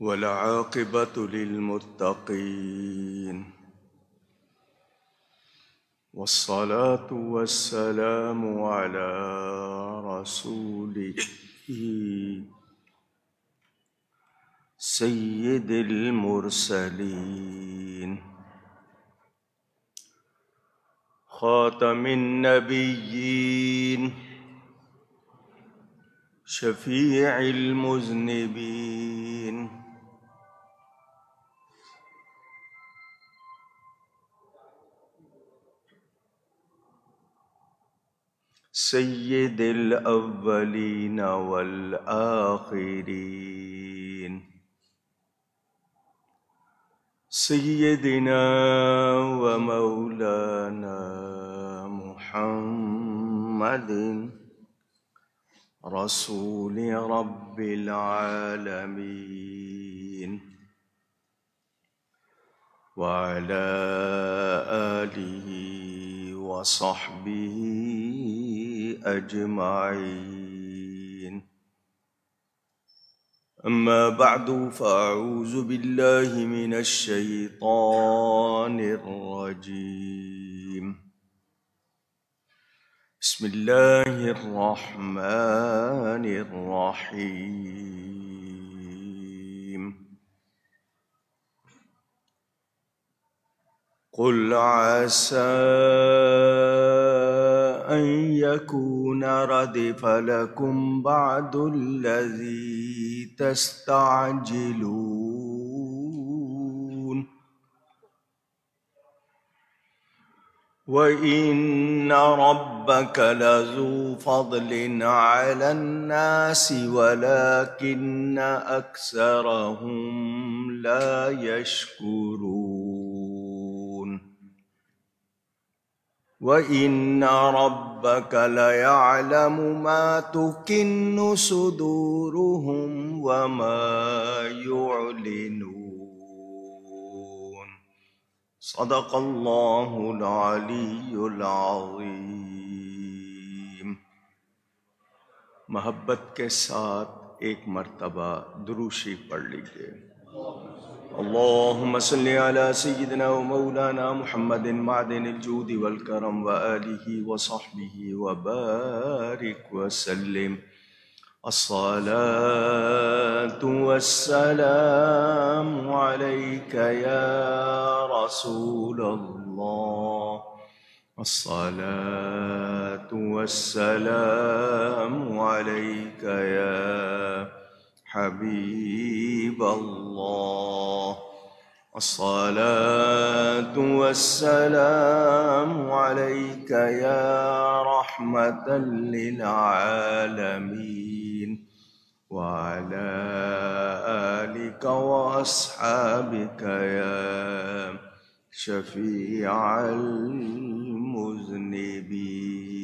والعاقبة للمتقين والصلاة والسلام على رسوله سيد المرسلين خاتم النبيين شفيع المذنبين سيد الاولين والاخرين سيدنا ومولانا محمد رسول رب العالمين وعلى اله وصحبه أجمعين أما بعد فأعوذ بالله من الشيطان الرجيم بسم الله الرحمن الرحيم قل عسى أن يكون ردف لكم بعد الذي تستعجلون وإن ربك لذو فضل على الناس ولكن أكثرهم لا يشكرون وان ربك ليعلم ما تكن صدورهم وما يعلنون صدق الله العلي العظيم मोहब्बत के साथ एक मर्तबा दुरुशी पढ़ लीजिए اللهم صل على سيدنا ومولانا محمد معدن الجود والكرم وآله وصحبه وبارك وسلم الصلاة والسلام عليك يا رسول الله الصلاة والسلام عليك يا حبيب الله الصلاة والسلام عليك يا رحمة للعالمين وعلى آلك وأصحابك يا شفيع المذنبين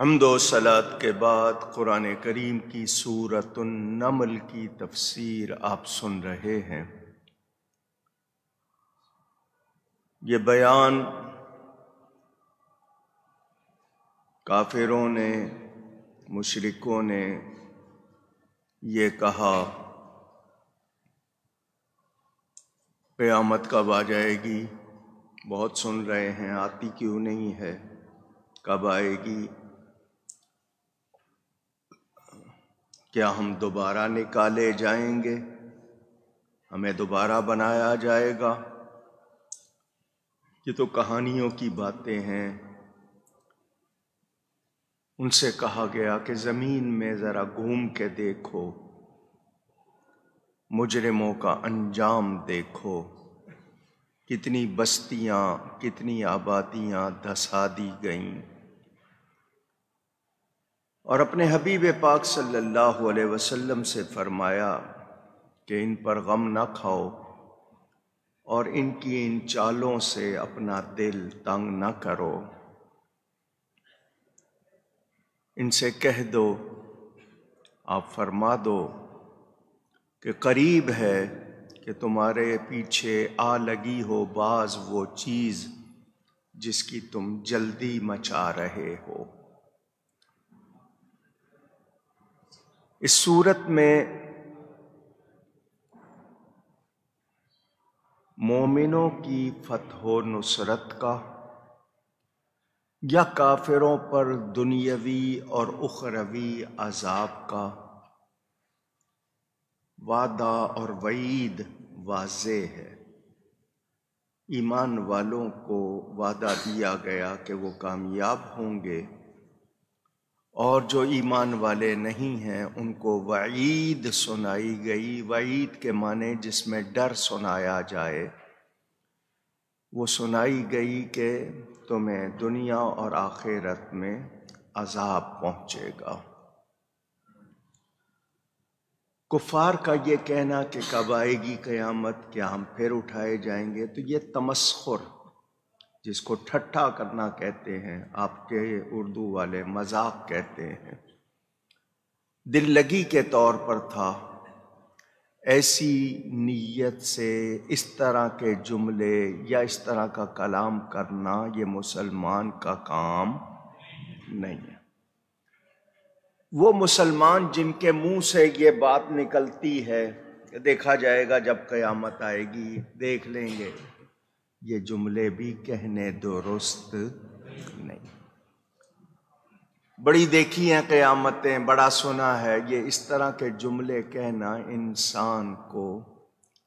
हम दो सलात के बाद कुरान करीम की सूरत नमल की तफसीर आप सुन रहे हैं ये बयान काफिरों ने मुशरकों ने यह कहा क़यामत कब आ जाएगी बहुत सुन रहे हैं आती क्यों नहीं है कब आएगी क्या हम दोबारा निकाले जाएंगे हमें दोबारा बनाया जाएगा ये तो कहानियों की बातें हैं उनसे कहा गया कि ज़मीन में ज़रा घूम के देखो मुजरिमों का अंजाम देखो कितनी बस्तियाँ कितनी आबादियाँ धसा दी गईं और अपने हबीब पाक सल्लल्लाहु अलैहि वसल्लम से फरमाया कि इन पर गम ना खाओ और इनकी इन चालों से अपना दिल तंग न करो इनसे कह दो आप फरमा दो कि करीब है कि तुम्हारे पीछे आ लगी हो बाज वो चीज़ जिसकी तुम जल्दी मचा रहे हो इस सूरत में मोमिनों की फतह नुसरत का या काफिरों पर दुनियावी और उखरवी अजाब का वादा और वईद वाज है ईमान वालों को वादा दिया गया कि वो कामयाब होंगे और जो ईमान वाले नहीं हैं उनको वईद सुनाई गई वईद के माने जिसमें डर सुनाया जाए वो सुनाई गई कि तुम्हें दुनिया और आखिरत में अजाब पहुंचेगा कुफार का ये कहना कि कब आएगी क़यामत क्या हम फिर उठाए जाएंगे तो ये तमस्खुर जिसको ठट्ठा करना कहते हैं आपके उर्दू वाले मजाक कहते हैं दिल लगी के तौर पर था ऐसी नीयत से इस तरह के जुमले या इस तरह का कलाम करना ये मुसलमान का काम नहीं है वो मुसलमान जिनके मुंह से ये बात निकलती है देखा जाएगा जब क़यामत आएगी देख लेंगे ये जुमले भी कहने दुरुस्त नहीं बड़ी देखी हैं क़यामतें बड़ा सुना है ये इस तरह के जुमले कहना इंसान को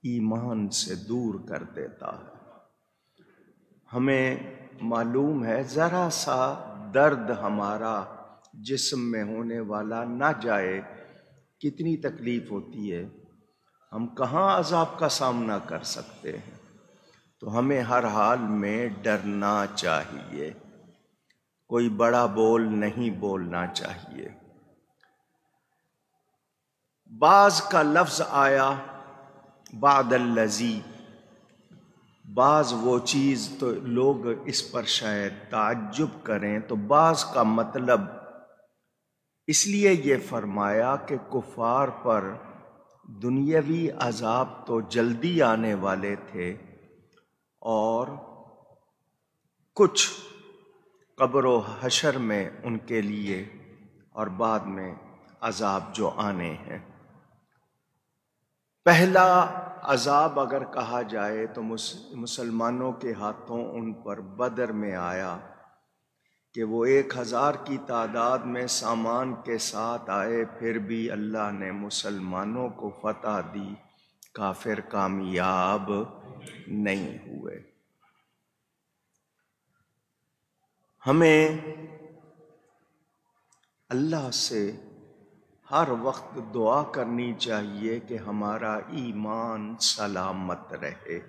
ईमान से दूर कर देता है हमें मालूम है ज़रा सा दर्द हमारा जिस्म में होने वाला ना जाए कितनी तकलीफ़ होती है हम कहाँ अजाब का सामना कर सकते हैं तो हमें हर हाल में डरना चाहिए कोई बड़ा बोल नहीं बोलना चाहिए बाज का लफ्ज़ आया लजी बाज वो चीज़ तो लोग इस पर शायद ताज्जुब करें तो बाज का मतलब इसलिए ये फरमाया कि कुफार पर दुनियावी अजाब तो जल्दी आने वाले थे और कुछ कब्र हशर में उनके लिए और बाद में अजाब जो आने हैं पहला अजाब अगर कहा जाए तो मुसलमानों के हाथों उन पर बदर में आया कि वो एक हज़ार की तादाद में सामान के साथ आए फिर भी अल्लाह ने मुसलमानों को फतह दी काफिर कामयाब नहीं हुए हमें अल्लाह से हर वक्त दुआ करनी चाहिए कि हमारा ईमान सलामत रहे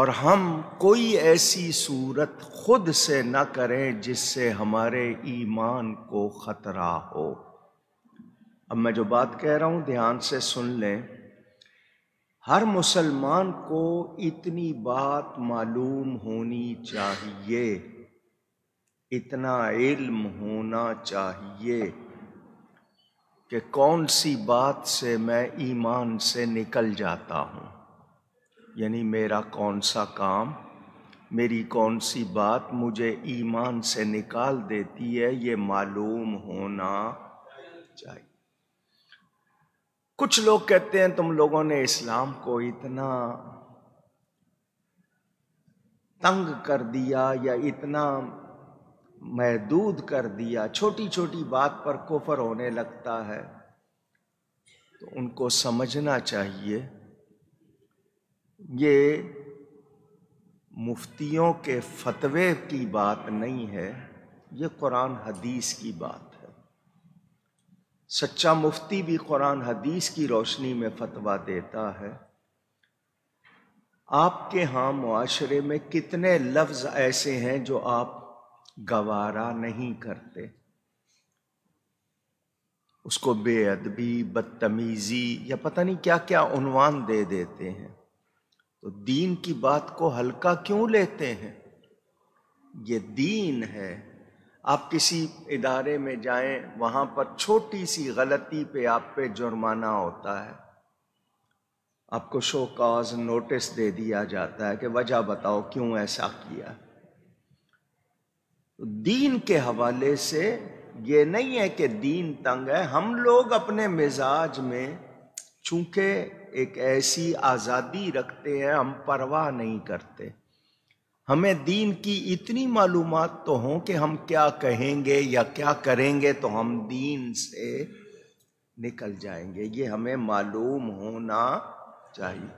और हम कोई ऐसी सूरत खुद से न करें जिससे हमारे ईमान को ख़तरा हो अब मैं जो बात कह रहा हूँ ध्यान से सुन लें हर मुसलमान को इतनी बात मालूम होनी चाहिए इतना इल्म होना चाहिए कि कौन सी बात से मैं ईमान से निकल जाता हूँ यानी मेरा कौन सा काम मेरी कौन सी बात मुझे ईमान से निकाल देती है ये मालूम होना चाहिए कुछ लोग कहते हैं तुम लोगों ने इस्लाम को इतना तंग कर दिया या इतना महदूद कर दिया छोटी छोटी बात पर कोफर होने लगता है तो उनको समझना चाहिए ये मुफ्तियों के फतवे की बात नहीं है ये कुरान हदीस की बात है सच्चा मुफ्ती भी कुरान हदीस की रोशनी में फतवा देता है आपके यहाँ माशरे में कितने लफ्ज ऐसे हैं जो आप गवारा नहीं करते उसको बेअदबी बदतमीजी या पता नहीं क्या क्या उनवान दे देते हैं तो दीन की बात को हल्का क्यों लेते हैं ये दीन है आप किसी इदारे में जाएं वहां पर छोटी सी गलती पे आप पे जुर्माना होता है आपको शो काज नोटिस दे दिया जाता है कि वजह बताओ क्यों ऐसा किया तो दीन के हवाले से ये नहीं है कि दीन तंग है हम लोग अपने मिजाज में चूंकि एक ऐसी आज़ादी रखते हैं हम परवाह नहीं करते हमें दीन की इतनी मालूम तो हों कि हम क्या कहेंगे या क्या करेंगे तो हम दीन से निकल जाएंगे ये हमें मालूम होना चाहिए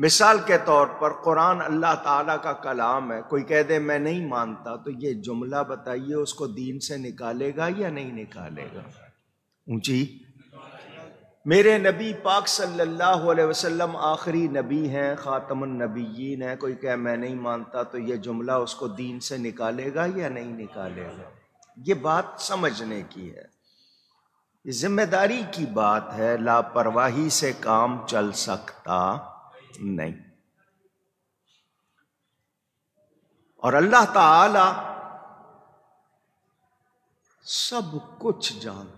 मिसाल के तौर पर कुरान अल्लाह ताला का कलाम है कोई कह दे मैं नहीं मानता तो ये जुमला बताइए उसको दीन से निकालेगा या नहीं निकालेगा ऊंची मेरे नबी पाक सल्लल्लाहु अलैहि वसल्लम आखिरी नबी हैं खातम नबीन हैं कोई कह मैं नहीं मानता तो ये जुमला उसको दीन से निकालेगा या नहीं निकालेगा ये बात समझने की है जिम्मेदारी की बात है लापरवाही से काम चल सकता नहीं और अल्लाह ताला सब कुछ जानता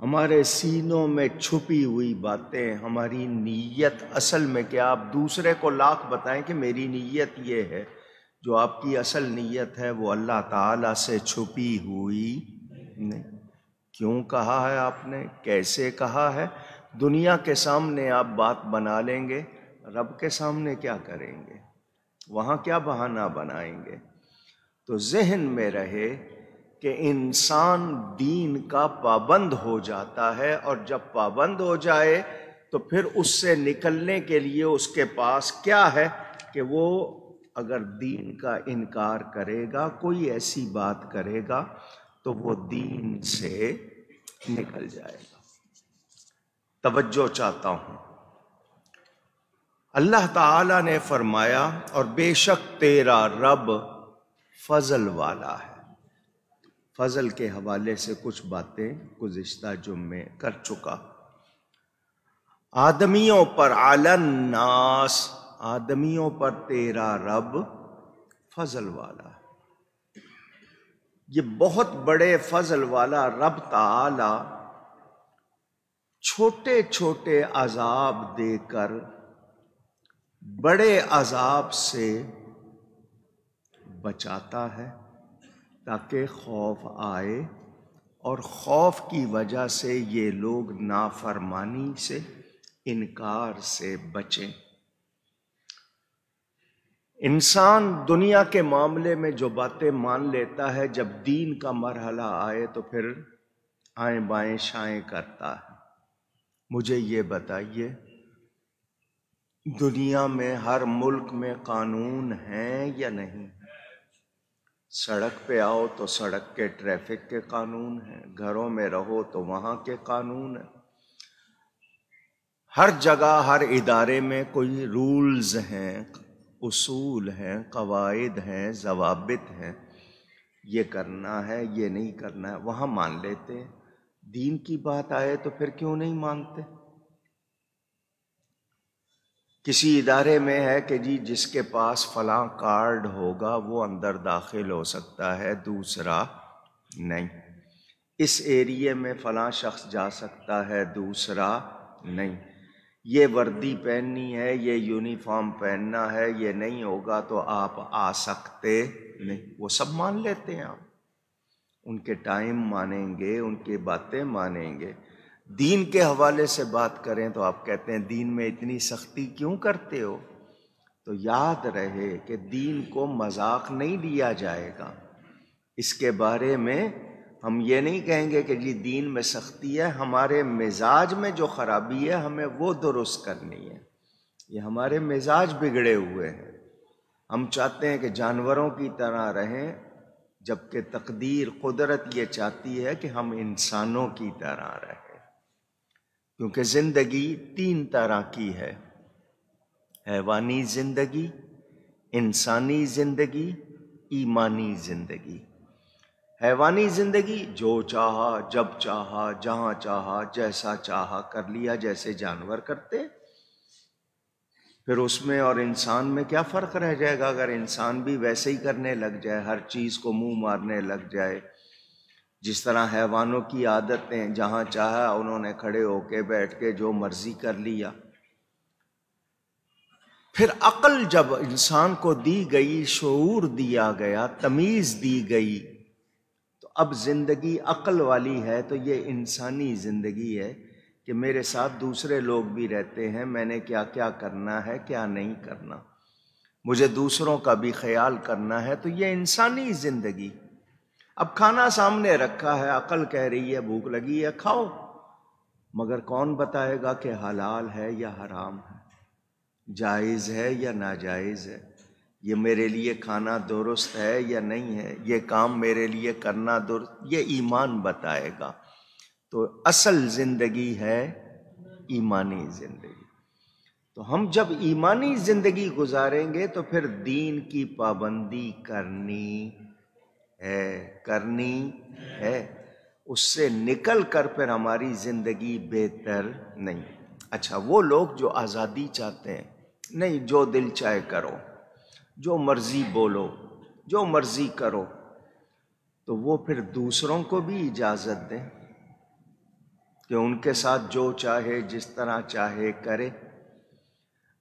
हमारे सीनों में छुपी हुई बातें हमारी नीयत असल में क्या आप दूसरे को लाख बताएं कि मेरी नीयत ये है जो आपकी असल नीयत है वो अल्लाह ताला से छुपी हुई नहीं क्यों कहा है आपने कैसे कहा है दुनिया के सामने आप बात बना लेंगे रब के सामने क्या करेंगे वहाँ क्या बहाना बनाएंगे तो जहन में रहे कि इंसान दीन का पाबंद हो जाता है और जब पाबंद हो जाए तो फिर उससे निकलने के लिए उसके पास क्या है कि वो अगर दीन का इनकार करेगा कोई ऐसी बात करेगा तो वो दीन से निकल जाएगा तवज्जो चाहता हूँ अल्लाह ताला ने फरमाया और बेशक तेरा रब फजल वाला है फजल के हवाले से कुछ बातें गुज्त जुम्मे कर चुका आदमियों पर आलन नास आदमियों पर तेरा रब फजल वाला ये बहुत बड़े फजल वाला रब ताला छोटे छोटे अजाब देकर बड़े अजाब से बचाता है ताकि खौफ आए और खौफ की वजह से ये लोग नाफरमानी से इनकार से बचें इंसान दुनिया के मामले में जो बातें मान लेता है जब दीन का मरहला आए तो फिर आए बाएं शाएं करता है मुझे ये बताइए दुनिया में हर मुल्क में कानून हैं या नहीं सड़क पे आओ तो सड़क के ट्रैफिक के कानून हैं घरों में रहो तो वहाँ के कानून हैं हर जगह हर इदारे में कोई रूल्स हैं उसूल हैं कवायद हैं जवाबित हैं ये करना है ये नहीं करना है वहाँ मान लेते हैं दीन की बात आए तो फिर क्यों नहीं मानते किसी इदारे में है कि जी जिसके पास फलां कार्ड होगा वो अंदर दाखिल हो सकता है दूसरा नहीं इस एरिए में फलां शख्स जा सकता है दूसरा नहीं ये वर्दी पहननी है ये यूनिफॉर्म पहनना है ये नहीं होगा तो आप आ सकते नहीं वो सब मान लेते हैं आप उनके टाइम मानेंगे उनकी बातें मानेंगे दीन के हवाले से बात करें तो आप कहते हैं दीन में इतनी सख्ती क्यों करते हो तो याद रहे कि दीन को मजाक नहीं लिया जाएगा इसके बारे में हम ये नहीं कहेंगे कि जी दीन में सख्ती है हमारे मिजाज में जो ख़राबी है हमें वो दुरुस्त करनी है ये हमारे मिजाज बिगड़े हुए हैं हम चाहते हैं कि जानवरों की तरह रहें जबकि तकदीर कुदरत ये चाहती है कि हम इंसानों की तरह रहें क्योंकि जिंदगी तीन तरह की है हैवानी जिंदगी इंसानी जिंदगी ईमानी जिंदगी हैवानी जिंदगी जो चाहा जब चाहा जहां चाहा जैसा चाहा कर लिया जैसे जानवर करते फिर उसमें और इंसान में क्या फ़र्क रह जाएगा अगर इंसान भी वैसे ही करने लग जाए हर चीज़ को मुंह मारने लग जाए जिस तरह हैवानों की आदतें जहाँ चाहा उन्होंने खड़े होके बैठ के जो मर्जी कर लिया फिर अकल जब इंसान को दी गई शूर दिया गया तमीज़ दी गई तो अब ज़िंदगी अकल वाली है तो ये इंसानी ज़िंदगी है कि मेरे साथ दूसरे लोग भी रहते हैं मैंने क्या क्या करना है क्या नहीं करना मुझे दूसरों का भी ख्याल करना है तो ये इंसानी ज़िंदगी अब खाना सामने रखा है अकल कह रही है भूख लगी है खाओ मगर कौन बताएगा कि हलाल है या हराम है जायज़ है या नाजायज़ है ये मेरे लिए खाना दुरुस्त है या नहीं है ये काम मेरे लिए करना दुरुस्त ये ईमान बताएगा तो असल ज़िंदगी है ईमानी ज़िंदगी तो हम जब ईमानी ज़िंदगी गुजारेंगे तो फिर दीन की पाबंदी करनी है करनी है उससे निकल कर फिर हमारी ज़िंदगी बेहतर नहीं अच्छा वो लोग जो आज़ादी चाहते हैं नहीं जो दिल चाहे करो जो मर्ज़ी बोलो जो मर्ज़ी करो तो वो फिर दूसरों को भी इजाज़त दें कि उनके साथ जो चाहे जिस तरह चाहे करे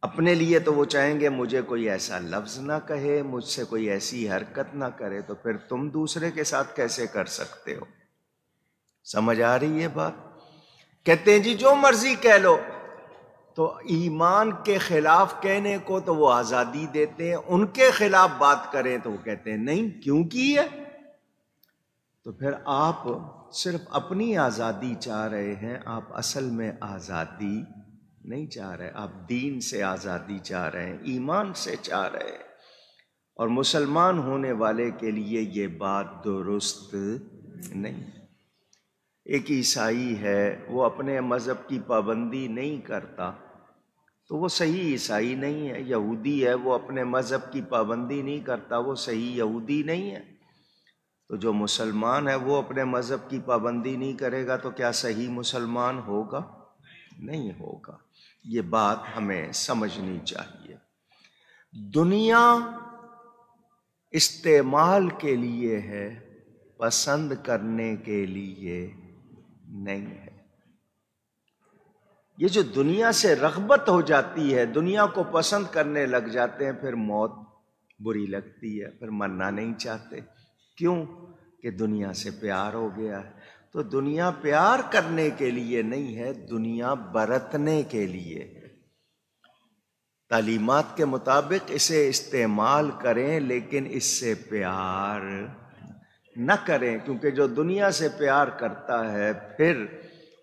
अपने लिए तो वो चाहेंगे मुझे कोई ऐसा लफ्ज़ ना कहे मुझसे कोई ऐसी हरकत ना करे तो फिर तुम दूसरे के साथ कैसे कर सकते हो समझ आ रही है बात कहते हैं जी जो मर्जी कह लो तो ईमान के खिलाफ कहने को तो वो आज़ादी देते हैं उनके खिलाफ बात करें तो वो कहते हैं नहीं क्यों की है तो फिर आप सिर्फ अपनी आज़ादी चाह रहे हैं आप असल में आज़ादी नहीं चाह रहे आप दीन से आज़ादी चाह रहे हैं ईमान से चाह रहे हैं और मुसलमान होने वाले के लिए ये बात दुरुस्त नहीं एक ईसाई है वो अपने मज़हब की पाबंदी नहीं करता तो वो सही ईसाई नहीं है यहूदी है वो अपने मज़हब की पाबंदी नहीं करता वो सही यहूदी नहीं है तो जो मुसलमान है वो अपने मज़हब की पाबंदी नहीं करेगा तो क्या सही मुसलमान होगा नहीं होगा ये बात हमें समझनी चाहिए दुनिया इस्तेमाल के लिए है पसंद करने के लिए नहीं है ये जो दुनिया से रगबत हो जाती है दुनिया को पसंद करने लग जाते हैं फिर मौत बुरी लगती है फिर मरना नहीं चाहते क्यों कि दुनिया से प्यार हो गया है तो दुनिया प्यार करने के लिए नहीं है दुनिया बरतने के लिए तालीमत के मुताबिक इसे इस्तेमाल करें लेकिन इससे प्यार न करें क्योंकि जो दुनिया से प्यार करता है फिर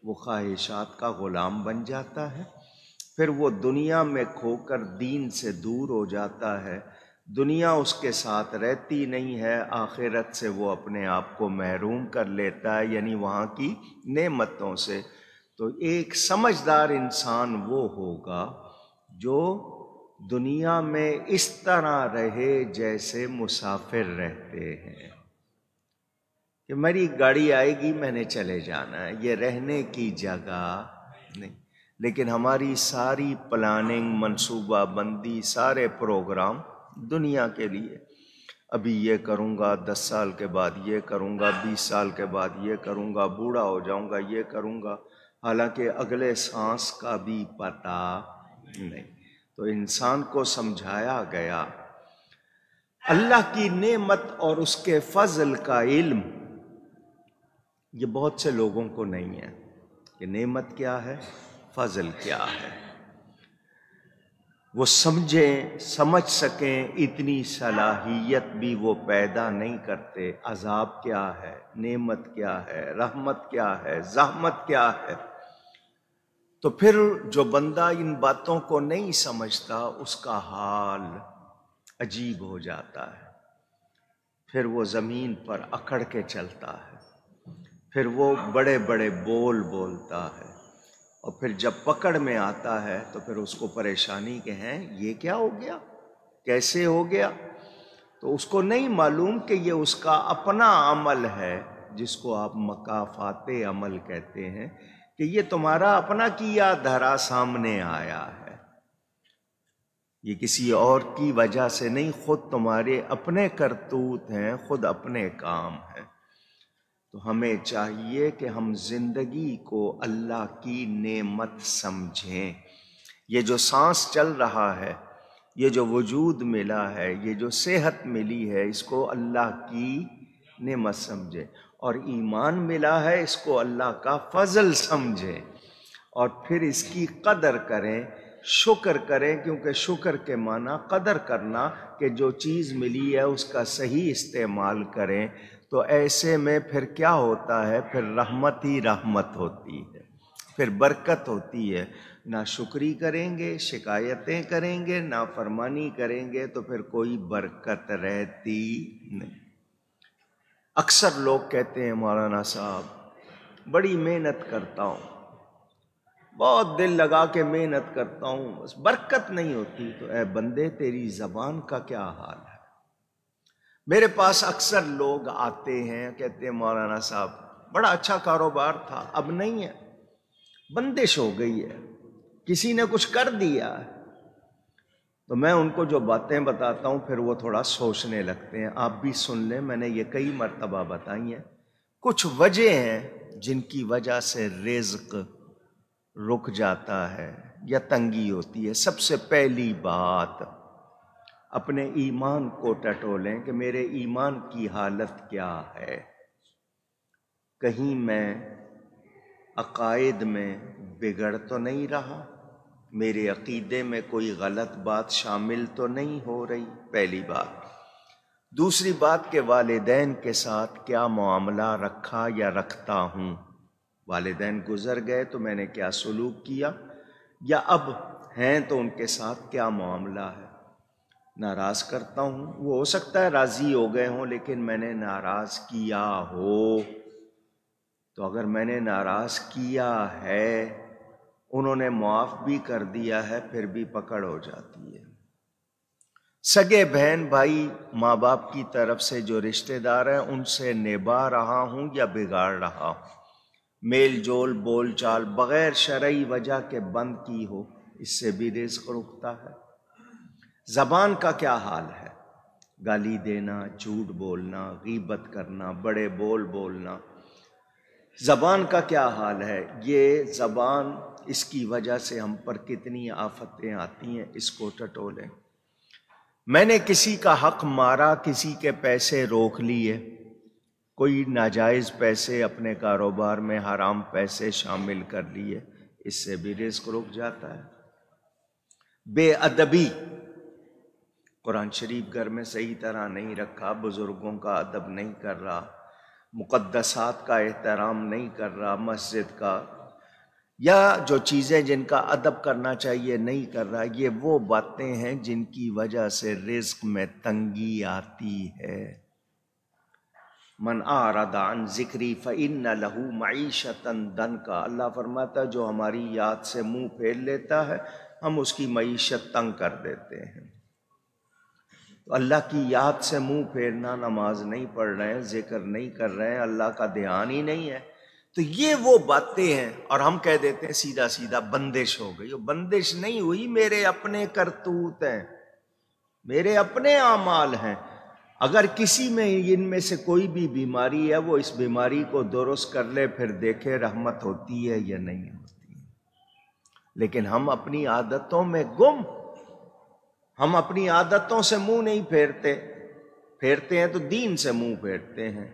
वो ख्वाहिशात का ग़ुलाम बन जाता है फिर वो दुनिया में खोकर दीन से दूर हो जाता है दुनिया उसके साथ रहती नहीं है आखिरत से वो अपने आप को महरूम कर लेता है यानी वहाँ की नेमतों से तो एक समझदार इंसान वो होगा जो दुनिया में इस तरह रहे जैसे मुसाफिर रहते हैं कि मेरी गाड़ी आएगी मैंने चले जाना है ये रहने की जगह नहीं लेकिन हमारी सारी प्लानिंग मनसूबा बंदी सारे प्रोग्राम दुनिया के लिए अभी ये करूँगा दस साल के बाद ये करूँगा बीस साल के बाद ये करूँगा बूढ़ा हो जाऊँगा ये करूँगा हालांकि अगले सांस का भी पता नहीं तो इंसान को समझाया गया अल्लाह की नेमत और उसके फजल का इल्म ये बहुत से लोगों को नहीं है कि नेमत क्या है फजल क्या है वो समझें समझ सकें इतनी सलाहियत भी वो पैदा नहीं करते अजाब क्या है नेमत क्या है रहमत क्या है जहमत क्या है तो फिर जो बंदा इन बातों को नहीं समझता उसका हाल अजीब हो जाता है फिर वो ज़मीन पर अकड़ के चलता है फिर वो बड़े बड़े बोल बोलता है और फिर जब पकड़ में आता है तो फिर उसको परेशानी के हैं ये क्या हो गया कैसे हो गया तो उसको नहीं मालूम कि ये उसका अपना अमल है जिसको आप मकाफात अमल कहते हैं कि ये तुम्हारा अपना किया धरा सामने आया है ये किसी और की वजह से नहीं खुद तुम्हारे अपने करतूत हैं खुद अपने काम हैं तो हमें चाहिए कि हम ज़िंदगी को अल्लाह की नेमत समझें ये जो सांस चल रहा है ये जो वजूद मिला है ये जो सेहत मिली है इसको अल्लाह की नेमत समझें और ईमान मिला है इसको अल्लाह का फजल समझें और फिर इसकी कदर करें शुक्र करें क्योंकि शुक्र के माना कदर करना कि जो चीज़ मिली है उसका सही इस्तेमाल करें तो ऐसे में फिर क्या होता है फिर रहमत ही रहमत होती है फिर बरकत होती है ना शुक्री करेंगे शिकायतें करेंगे ना फरमानी करेंगे तो फिर कोई बरकत रहती नहीं अक्सर लोग कहते हैं मौलाना साहब बड़ी मेहनत करता हूँ बहुत दिल लगा के मेहनत करता हूँ बस बरकत नहीं होती तो ऐ बंदे तेरी ज़बान का क्या हाल है मेरे पास अक्सर लोग आते हैं कहते हैं मौलाना साहब बड़ा अच्छा कारोबार था अब नहीं है बंदिश हो गई है किसी ने कुछ कर दिया तो मैं उनको जो बातें बताता हूँ फिर वो थोड़ा सोचने लगते हैं आप भी सुन लें मैंने ये कई मरतबा बताई हैं कुछ वजह हैं जिनकी वजह से रिज्क रुक जाता है या तंगी होती है सबसे पहली बात अपने ईमान को टटोलें कि मेरे ईमान की हालत क्या है कहीं मैं अकायद में बिगड़ तो नहीं रहा मेरे अकीदे में कोई गलत बात शामिल तो नहीं हो रही पहली बात दूसरी बात के वालदेन के साथ क्या मामला रखा या रखता हूँ वालदेन गुजर गए तो मैंने क्या सलूक किया या अब हैं तो उनके साथ क्या मामला है नाराज करता हूँ वो हो सकता है राजी हो गए हों लेकिन मैंने नाराज किया हो तो अगर मैंने नाराज किया है उन्होंने माफ भी कर दिया है फिर भी पकड़ हो जाती है सगे बहन भाई माँ बाप की तरफ से जो रिश्तेदार हैं उनसे निभा रहा हूँ या बिगाड़ रहा हूँ मेल जोल बोल चाल बगैर शरा वजह के बंद की हो इससे भी रिस्क रुकता है ज़बान का क्या हाल है गाली देना झूठ बोलना गीबत करना बड़े बोल बोलना ज़बान का क्या हाल है ये ज़बान इसकी वजह से हम पर कितनी आफतें आती हैं इसको टटोलें मैंने किसी का हक मारा किसी के पैसे रोक लिए कोई नाजायज़ पैसे अपने कारोबार में हराम पैसे शामिल कर लिए इससे भी रिस्क रुक जाता है बेअदबी कुरान शरीफ घर में सही तरह नहीं रखा बुज़ुर्गों का अदब नहीं कर रहा मुक़दसात का एहतराम नहीं कर रहा मस्जिद का या जो चीज़ें जिनका अदब करना चाहिए नहीं कर रहा ये वो बातें हैं जिनकी वजह से रिज्क में तंगी आती है मन आ आरदान ज़िक्री फ़िन लहू मीशतन दन का अल्लाह फरमाता जो हमारी याद से मुँह फेर लेता है हम उसकी मीशत तंग कर देते हैं अल्लाह की याद से मुंह फेरना नमाज नहीं पढ़ रहे हैं जिक्र नहीं कर रहे हैं अल्लाह का ध्यान ही नहीं है तो ये वो बातें हैं और हम कह देते हैं सीधा सीधा बंदिश हो गई वो बंदिश नहीं हुई मेरे अपने करतूत हैं मेरे अपने आमाल हैं अगर किसी में इनमें से कोई भी बीमारी है वो इस बीमारी को दुरुस्त कर ले फिर देखे रहमत होती है या नहीं होती है लेकिन हम अपनी आदतों में गुम हम अपनी आदतों से मुंह नहीं फेरते फेरते हैं तो दीन से मुंह फेरते हैं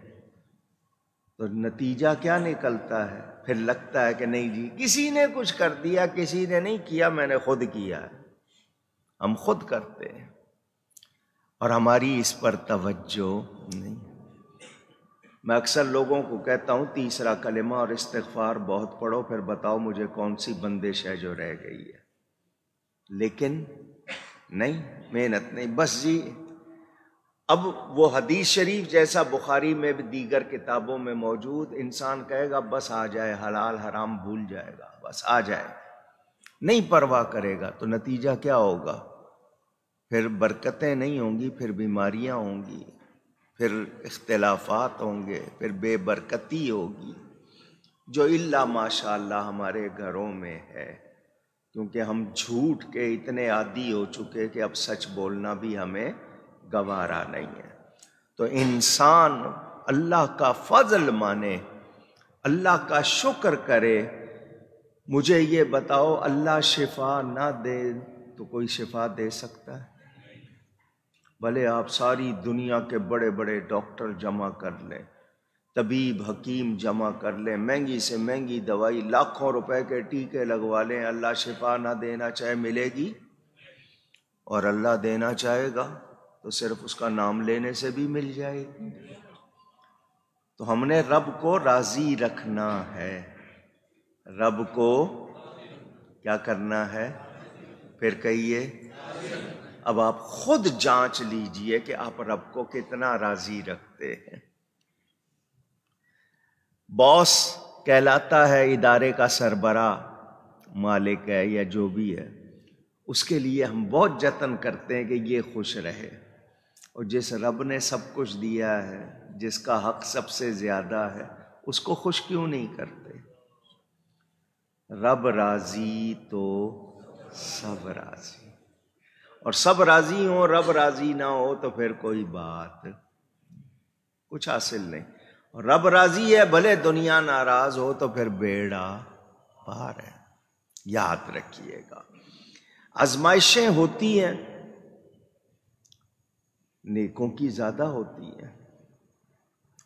तो नतीजा क्या निकलता है फिर लगता है कि नहीं जी किसी ने कुछ कर दिया किसी ने नहीं किया मैंने खुद किया है हम खुद करते हैं और हमारी इस पर तवज्जो नहीं मैं अक्सर लोगों को कहता हूं तीसरा कलिमा और इस्तफार बहुत पढ़ो फिर बताओ मुझे कौन सी बंदिश है जो रह गई है लेकिन नहीं मेहनत नहीं बस जी अब वो हदीस शरीफ जैसा बुखारी में भी दीगर किताबों में मौजूद इंसान कहेगा बस आ जाए हलाल हराम भूल जाएगा बस आ जाए नहीं परवाह करेगा तो नतीजा क्या होगा फिर बरकतें नहीं होंगी फिर बीमारियां होंगी फिर इख्तलाफात होंगे फिर बेबरकती होगी जो इल्ला माशाल्लाह हमारे घरों में है क्योंकि हम झूठ के इतने आदि हो चुके कि अब सच बोलना भी हमें गवारा नहीं है तो इंसान अल्लाह का फजल माने अल्लाह का शुक्र करे मुझे ये बताओ अल्लाह शिफा ना दे तो कोई शिफा दे सकता है भले आप सारी दुनिया के बड़े बड़े डॉक्टर जमा कर लें तबीब हकीम जमा कर लें महंगी से महंगी दवाई लाखों रुपए के टीके लगवा लें अल्लाह शिफा ना देना चाहे मिलेगी और अल्लाह देना चाहेगा तो सिर्फ उसका नाम लेने से भी मिल जाएगी तो हमने रब को राज़ी रखना है रब को क्या करना है फिर कहिए अब आप खुद जांच लीजिए कि आप रब को कितना राज़ी रखते हैं बॉस कहलाता है इदारे का सरबरा मालिक है या जो भी है उसके लिए हम बहुत जतन करते हैं कि ये खुश रहे और जिस रब ने सब कुछ दिया है जिसका हक सबसे ज़्यादा है उसको खुश क्यों नहीं करते रब राज़ी तो सब राज़ी और सब राज़ी हो रब राज़ी ना हो तो फिर कोई बात कुछ हासिल नहीं रब राजी है भले दुनिया नाराज हो तो फिर बेड़ा पार है याद रखिएगा आजमाइशें होती हैं नेकों की ज्यादा होती है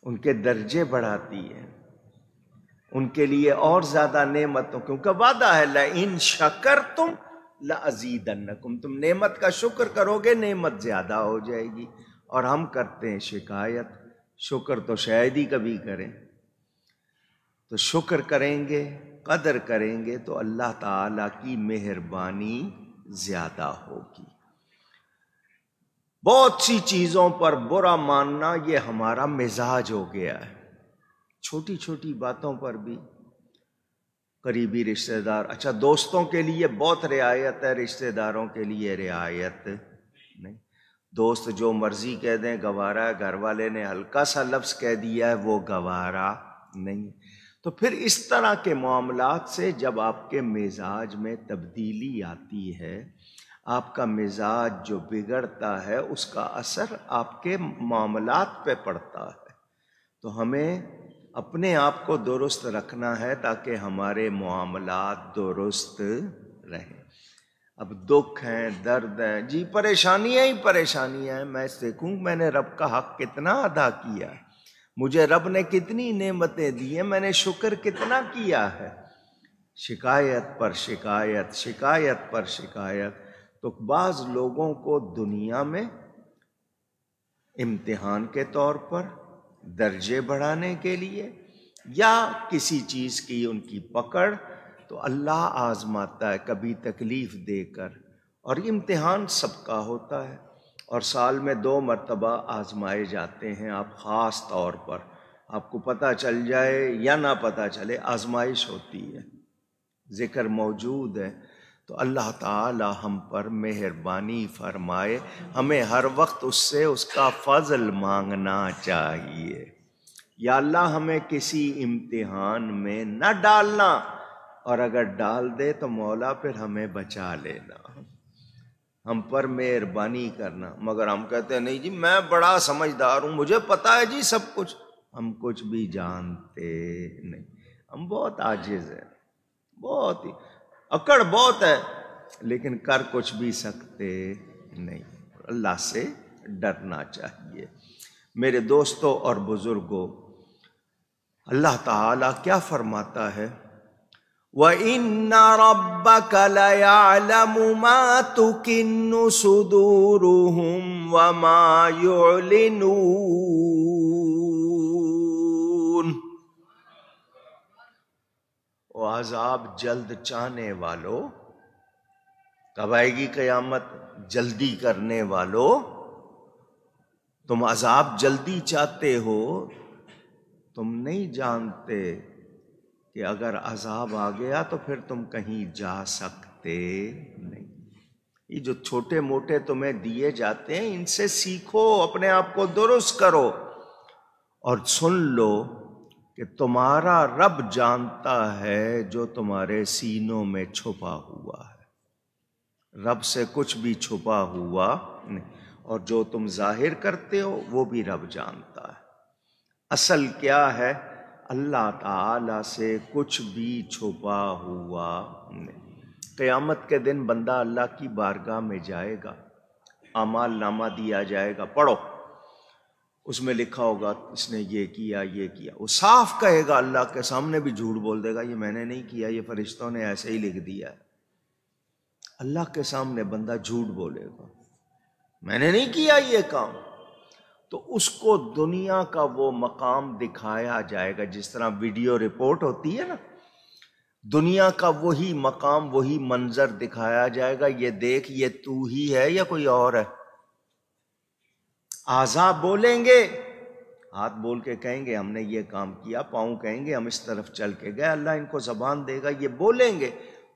उनके दर्जे बढ़ाती है उनके लिए और ज्यादा नेमतों क्योंकि वादा है ल इन शकर तुम ल अजीदन्नकुम तुम नेमत का शुक्र करोगे नेमत ज्यादा हो जाएगी और हम करते हैं शिकायत शुक्र तो शायद ही कभी करें तो शुक्र करेंगे कदर करेंगे तो अल्लाह ताला की मेहरबानी ज़्यादा होगी बहुत सी चीज़ों पर बुरा मानना ये हमारा मिजाज हो गया है छोटी छोटी बातों पर भी करीबी रिश्तेदार अच्छा दोस्तों के लिए बहुत रियायत है रिश्तेदारों के लिए रियायत दोस्त जो मर्जी कह दें गवारा है घर वाले ने हल्का सा लफ्ज़ कह दिया है वो गवारा नहीं तो फिर इस तरह के मामला से जब आपके मिजाज में तब्दीली आती है आपका मिजाज जो बिगड़ता है उसका असर आपके मामला पे पड़ता है तो हमें अपने आप को दुरुस्त रखना है ताकि हमारे मामला दुरुस्त रहें अब दुख है दर्द है जी परेशानियां ही परेशानियां हैं मैं सीखूँ मैंने रब का हक कितना अदा किया है मुझे रब ने कितनी नेमतें दी है मैंने शुक्र कितना किया है शिकायत पर शिकायत शिकायत पर शिकायत तो बाज़ लोगों को दुनिया में इम्तिहान के तौर पर दर्जे बढ़ाने के लिए या किसी चीज़ की उनकी पकड़ तो अल्लाह आजमाता है कभी तकलीफ़ देकर और इम्तिहान इम्तहान सबका होता है और साल में दो मरतबा आजमाए जाते हैं आप ख़ास तौर पर आपको पता चल जाए या ना पता चले आजमाइश होती है ज़िक्र मौजूद है तो अल्लाह ताला हम पर मेहरबानी फरमाए हमें हर वक्त उससे उसका फजल मांगना चाहिए या अल्लाह हमें किसी इम्तिहान में न डालना और अगर डाल दे तो मौला फिर हमें बचा लेना हम पर मेहरबानी करना मगर हम कहते हैं नहीं जी मैं बड़ा समझदार हूँ मुझे पता है जी सब कुछ हम कुछ भी जानते नहीं हम बहुत आजिज हैं बहुत ही अकड़ बहुत है लेकिन कर कुछ भी सकते नहीं अल्लाह से डरना चाहिए मेरे दोस्तों और बुज़ुर्गों अल्लाह ताला क्या फरमाता है وان ربك ليعلم ما تكن صدورهم وما يعلنون वो अजाब जल्द चाहने वालों कब आएगी कयामत जल्दी करने वालों तुम अजाब जल्दी चाहते हो तुम नहीं जानते कि अगर अजाब आ गया तो फिर तुम कहीं जा सकते नहीं ये जो छोटे मोटे तुम्हें दिए जाते हैं इनसे सीखो अपने आप को दुरुस्त करो और सुन लो कि तुम्हारा रब जानता है जो तुम्हारे सीनों में छुपा हुआ है रब से कुछ भी छुपा हुआ नहीं और जो तुम जाहिर करते हो वो भी रब जानता है असल क्या है अल्लाह ताला से कुछ भी छुपा हुआ नहीं क़यामत के दिन बंदा अल्लाह की बारगाह में जाएगा अमाल नामा दिया जाएगा पढ़ो उसमें लिखा होगा इसने ये किया ये किया वो साफ कहेगा अल्लाह के सामने भी झूठ बोल देगा ये मैंने नहीं किया ये फरिश्तों ने ऐसे ही लिख दिया अल्लाह के सामने बंदा झूठ बोलेगा मैंने नहीं किया ये काम तो उसको दुनिया का वो मकाम दिखाया जाएगा जिस तरह वीडियो रिपोर्ट होती है ना दुनिया का वही मकाम वही मंजर दिखाया जाएगा ये देख ये तू ही है या कोई और है आजा बोलेंगे हाथ बोल के कहेंगे हमने ये काम किया पाऊं कहेंगे हम इस तरफ चल के गए अल्लाह इनको जबान देगा ये बोलेंगे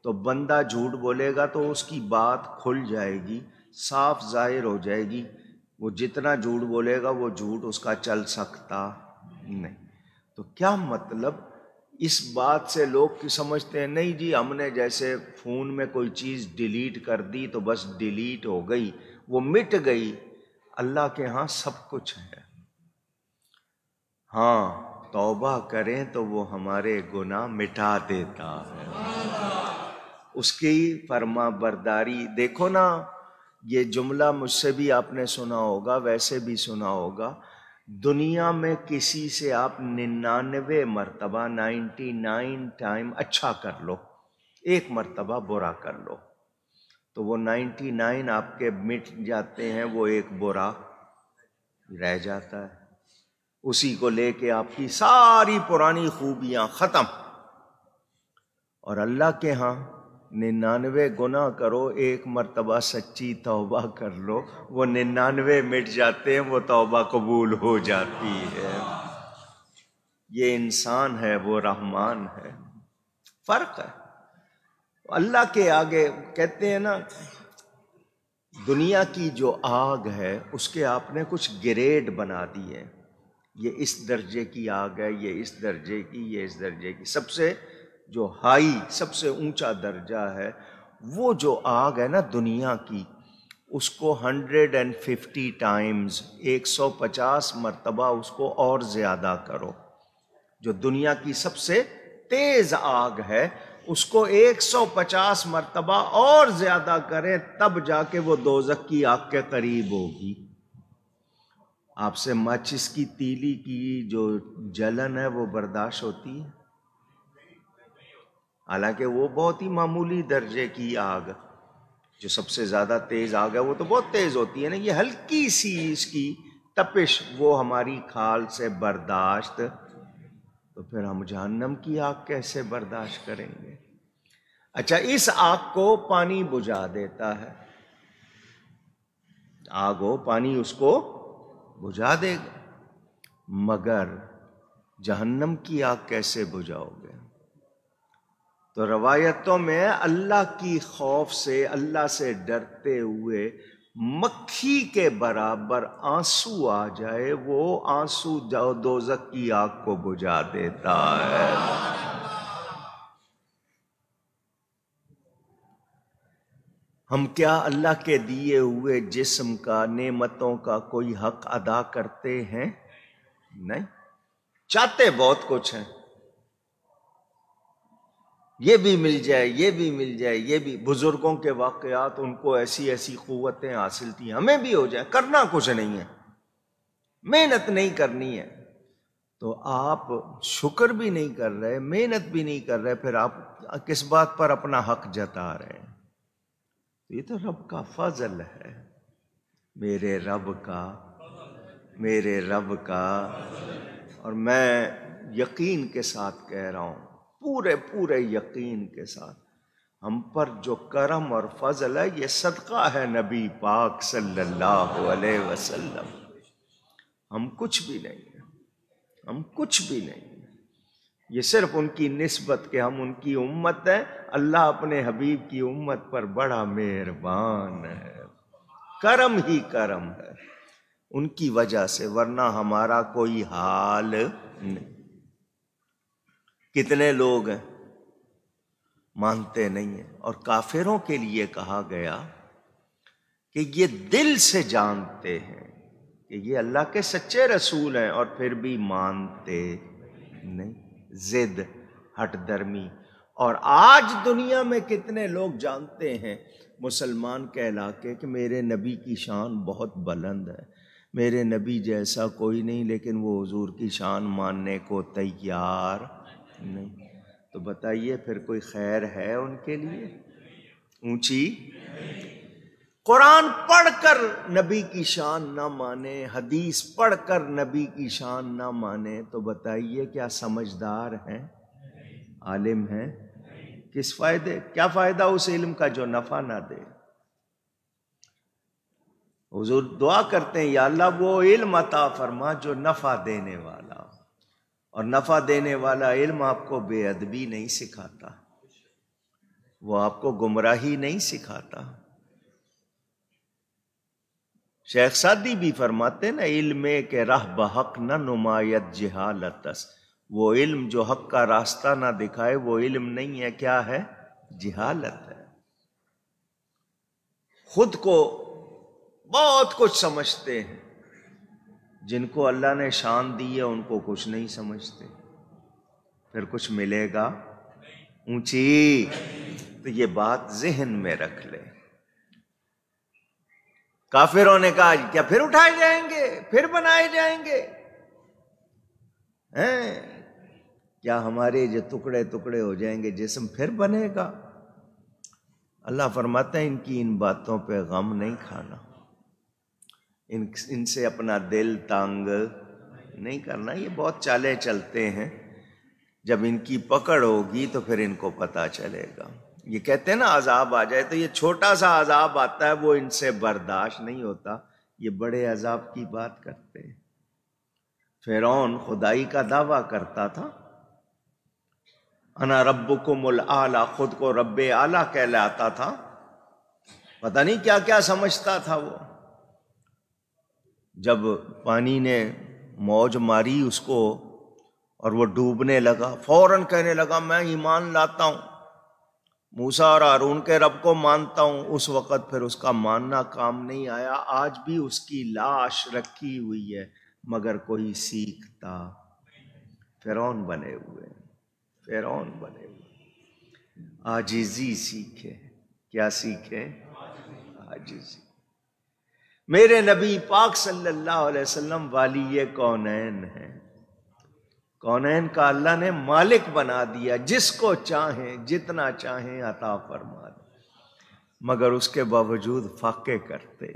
तो बंदा झूठ बोलेगा तो उसकी बात खुल जाएगी साफ जाहिर हो जाएगी वो जितना झूठ बोलेगा वो झूठ उसका चल सकता नहीं तो क्या मतलब इस बात से लोग की समझते हैं नहीं जी हमने जैसे फ़ोन में कोई चीज़ डिलीट कर दी तो बस डिलीट हो गई वो मिट गई अल्लाह के यहाँ सब कुछ है हाँ तौबा करें तो वो हमारे गुनाह मिटा देता है उसकी फर्मा बरदारी देखो ना ये जुमला मुझसे भी आपने सुना होगा वैसे भी सुना होगा दुनिया में किसी से आप निन्यानवे मरतबा नाइन्टी नाइन टाइम अच्छा कर लो एक मरतबा बुरा कर लो तो वो नाइन्टी नाइन आपके मिट जाते हैं वो एक बुरा रह जाता है उसी को लेके आपकी सारी पुरानी खूबियां ख़त्म और अल्लाह के यहाँ निन्यानवे गुना करो एक मरतबा सच्ची तौबा कर लो वो निन्यानवे मिट जाते हैं वो तौबा कबूल हो जाती है ये इंसान है वो रहमान है फर्क है अल्लाह के आगे कहते हैं ना दुनिया की जो आग है उसके आपने कुछ ग्रेड बना दिए ये इस दर्जे की आग है ये इस दर्जे की ये इस दर्जे की सबसे जो हाई सबसे ऊंचा दर्जा है वो जो आग है ना दुनिया की उसको 150 टाइम्स 150 मरतबा उसको और ज़्यादा करो जो दुनिया की सबसे तेज़ आग है उसको 150 मरतबा और ज़्यादा करें तब जाके वो दोजक की आग के करीब होगी आपसे माचिस की तीली की जो जलन है वो बर्दाश्त होती है हालांकि वो बहुत ही मामूली दर्जे की आग जो सबसे ज़्यादा तेज़ आग है वो तो बहुत तेज़ होती है ना ये हल्की सी इसकी तपिश वो हमारी खाल से बर्दाश्त तो फिर हम जहन्नम की आग कैसे बर्दाश्त करेंगे अच्छा इस आग को पानी बुझा देता है आग हो पानी उसको बुझा देगा मगर जहन्नम की आग कैसे बुझाओगे तो रवायतों में अल्लाह की खौफ से अल्लाह से डरते हुए मक्खी के बराबर आंसू आ जाए वो आंसू दोजक की आग को बुझा देता है हम क्या अल्लाह के दिए हुए जिस्म का नेमतों का कोई हक अदा करते हैं नहीं चाहते बहुत कुछ हैं ये भी मिल जाए ये भी मिल जाए ये भी बुज़ुर्गों के वाक़ात उनको ऐसी ऐसी क़वतें हासिल थी हमें भी हो जाए करना कुछ नहीं है मेहनत नहीं करनी है तो आप शुक्र भी नहीं कर रहे मेहनत भी नहीं कर रहे फिर आप किस बात पर अपना हक जता रहे हैं तो ये तो रब का फजल है मेरे रब का मेरे रब का और मैं यकीन के साथ कह रहा हूँ पूरे पूरे यकीन के साथ हम पर जो करम और फजल है ये सदका है नबी पाक सल्लल्लाहु अलैहि वसल्लम हम कुछ भी नहीं है हम कुछ भी नहीं है ये सिर्फ उनकी नस्बत के हम उनकी उम्मत है अल्लाह अपने हबीब की उम्मत पर बड़ा मेहरबान है करम ही करम है उनकी वजह से वरना हमारा कोई हाल नहीं कितने लोग हैं मानते नहीं है और काफिरों के लिए कहा गया कि ये दिल से जानते हैं कि ये अल्लाह के सच्चे रसूल हैं और फिर भी मानते नहीं जिद हट दर्मी और आज दुनिया में कितने लोग जानते हैं मुसलमान कहला के कि मेरे नबी की शान बहुत बुलंद है मेरे नबी जैसा कोई नहीं लेकिन वो हजूर की शान मानने को तैयार नहीं तो बताइए फिर कोई खैर है उनके लिए ऊंची कुरान पढ़कर नबी की शान ना माने हदीस पढ़कर नबी की शान ना माने तो बताइए क्या समझदार हैं आलिम हैं किस फायदे क्या फायदा उस इल्म का जो नफा ना दे हुजूर दुआ करते हैं या अल्लाह वो इल्म अता फरमा जो नफा देने वाला और नफ़ा देने वाला इल्म आपको बेअदबी नहीं सिखाता वो आपको गुमराही नहीं सिखाता शेख सादी भी फरमाते ना इल्म के राह बहक न नुमायत जिहालत वो इल्म जो हक का रास्ता ना दिखाए वो इल्म नहीं है क्या है जिहालत है खुद को बहुत कुछ समझते हैं जिनको अल्लाह ने शान दी है उनको कुछ नहीं समझते फिर कुछ मिलेगा ऊंची तो ये बात जहन में रख ले काफिरों ने कहा क्या फिर उठाए जाएंगे फिर बनाए जाएंगे हैं क्या हमारे जो टुकड़े टुकड़े हो जाएंगे जिसम फिर बनेगा अल्लाह फरमाते हैं इनकी इन बातों पे गम नहीं खाना इन इनसे अपना दिल तंग नहीं करना ये बहुत चाले चलते हैं जब इनकी पकड़ होगी तो फिर इनको पता चलेगा ये कहते हैं ना अजाब आ जाए तो ये छोटा सा अजाब आता है वो इनसे बर्दाश्त नहीं होता ये बड़े अजाब की बात करते हैं फिरौन खुदाई का दावा करता था अना रब को मुल आला खुद को रब आला कहलाता था पता नहीं क्या क्या समझता था वो जब पानी ने मौज मारी उसको और वो डूबने लगा फौरन कहने लगा मैं ईमान लाता हूँ मूसा और अरुण के रब को मानता हूँ उस वक़्त फिर उसका मानना काम नहीं आया आज भी उसकी लाश रखी हुई है मगर कोई सीखता फिरौन बने हुए फिरौन बने हुए आजिजी सीखे क्या सीखे आजिजी मेरे नबी पाक सल्लल्लाहु अलैहि वसल्लम वाली ये कौनैन है कौनैन का अल्लाह ने मालिक बना दिया जिसको चाहें जितना चाहे अता फरमा दे मगर उसके बावजूद फाके करते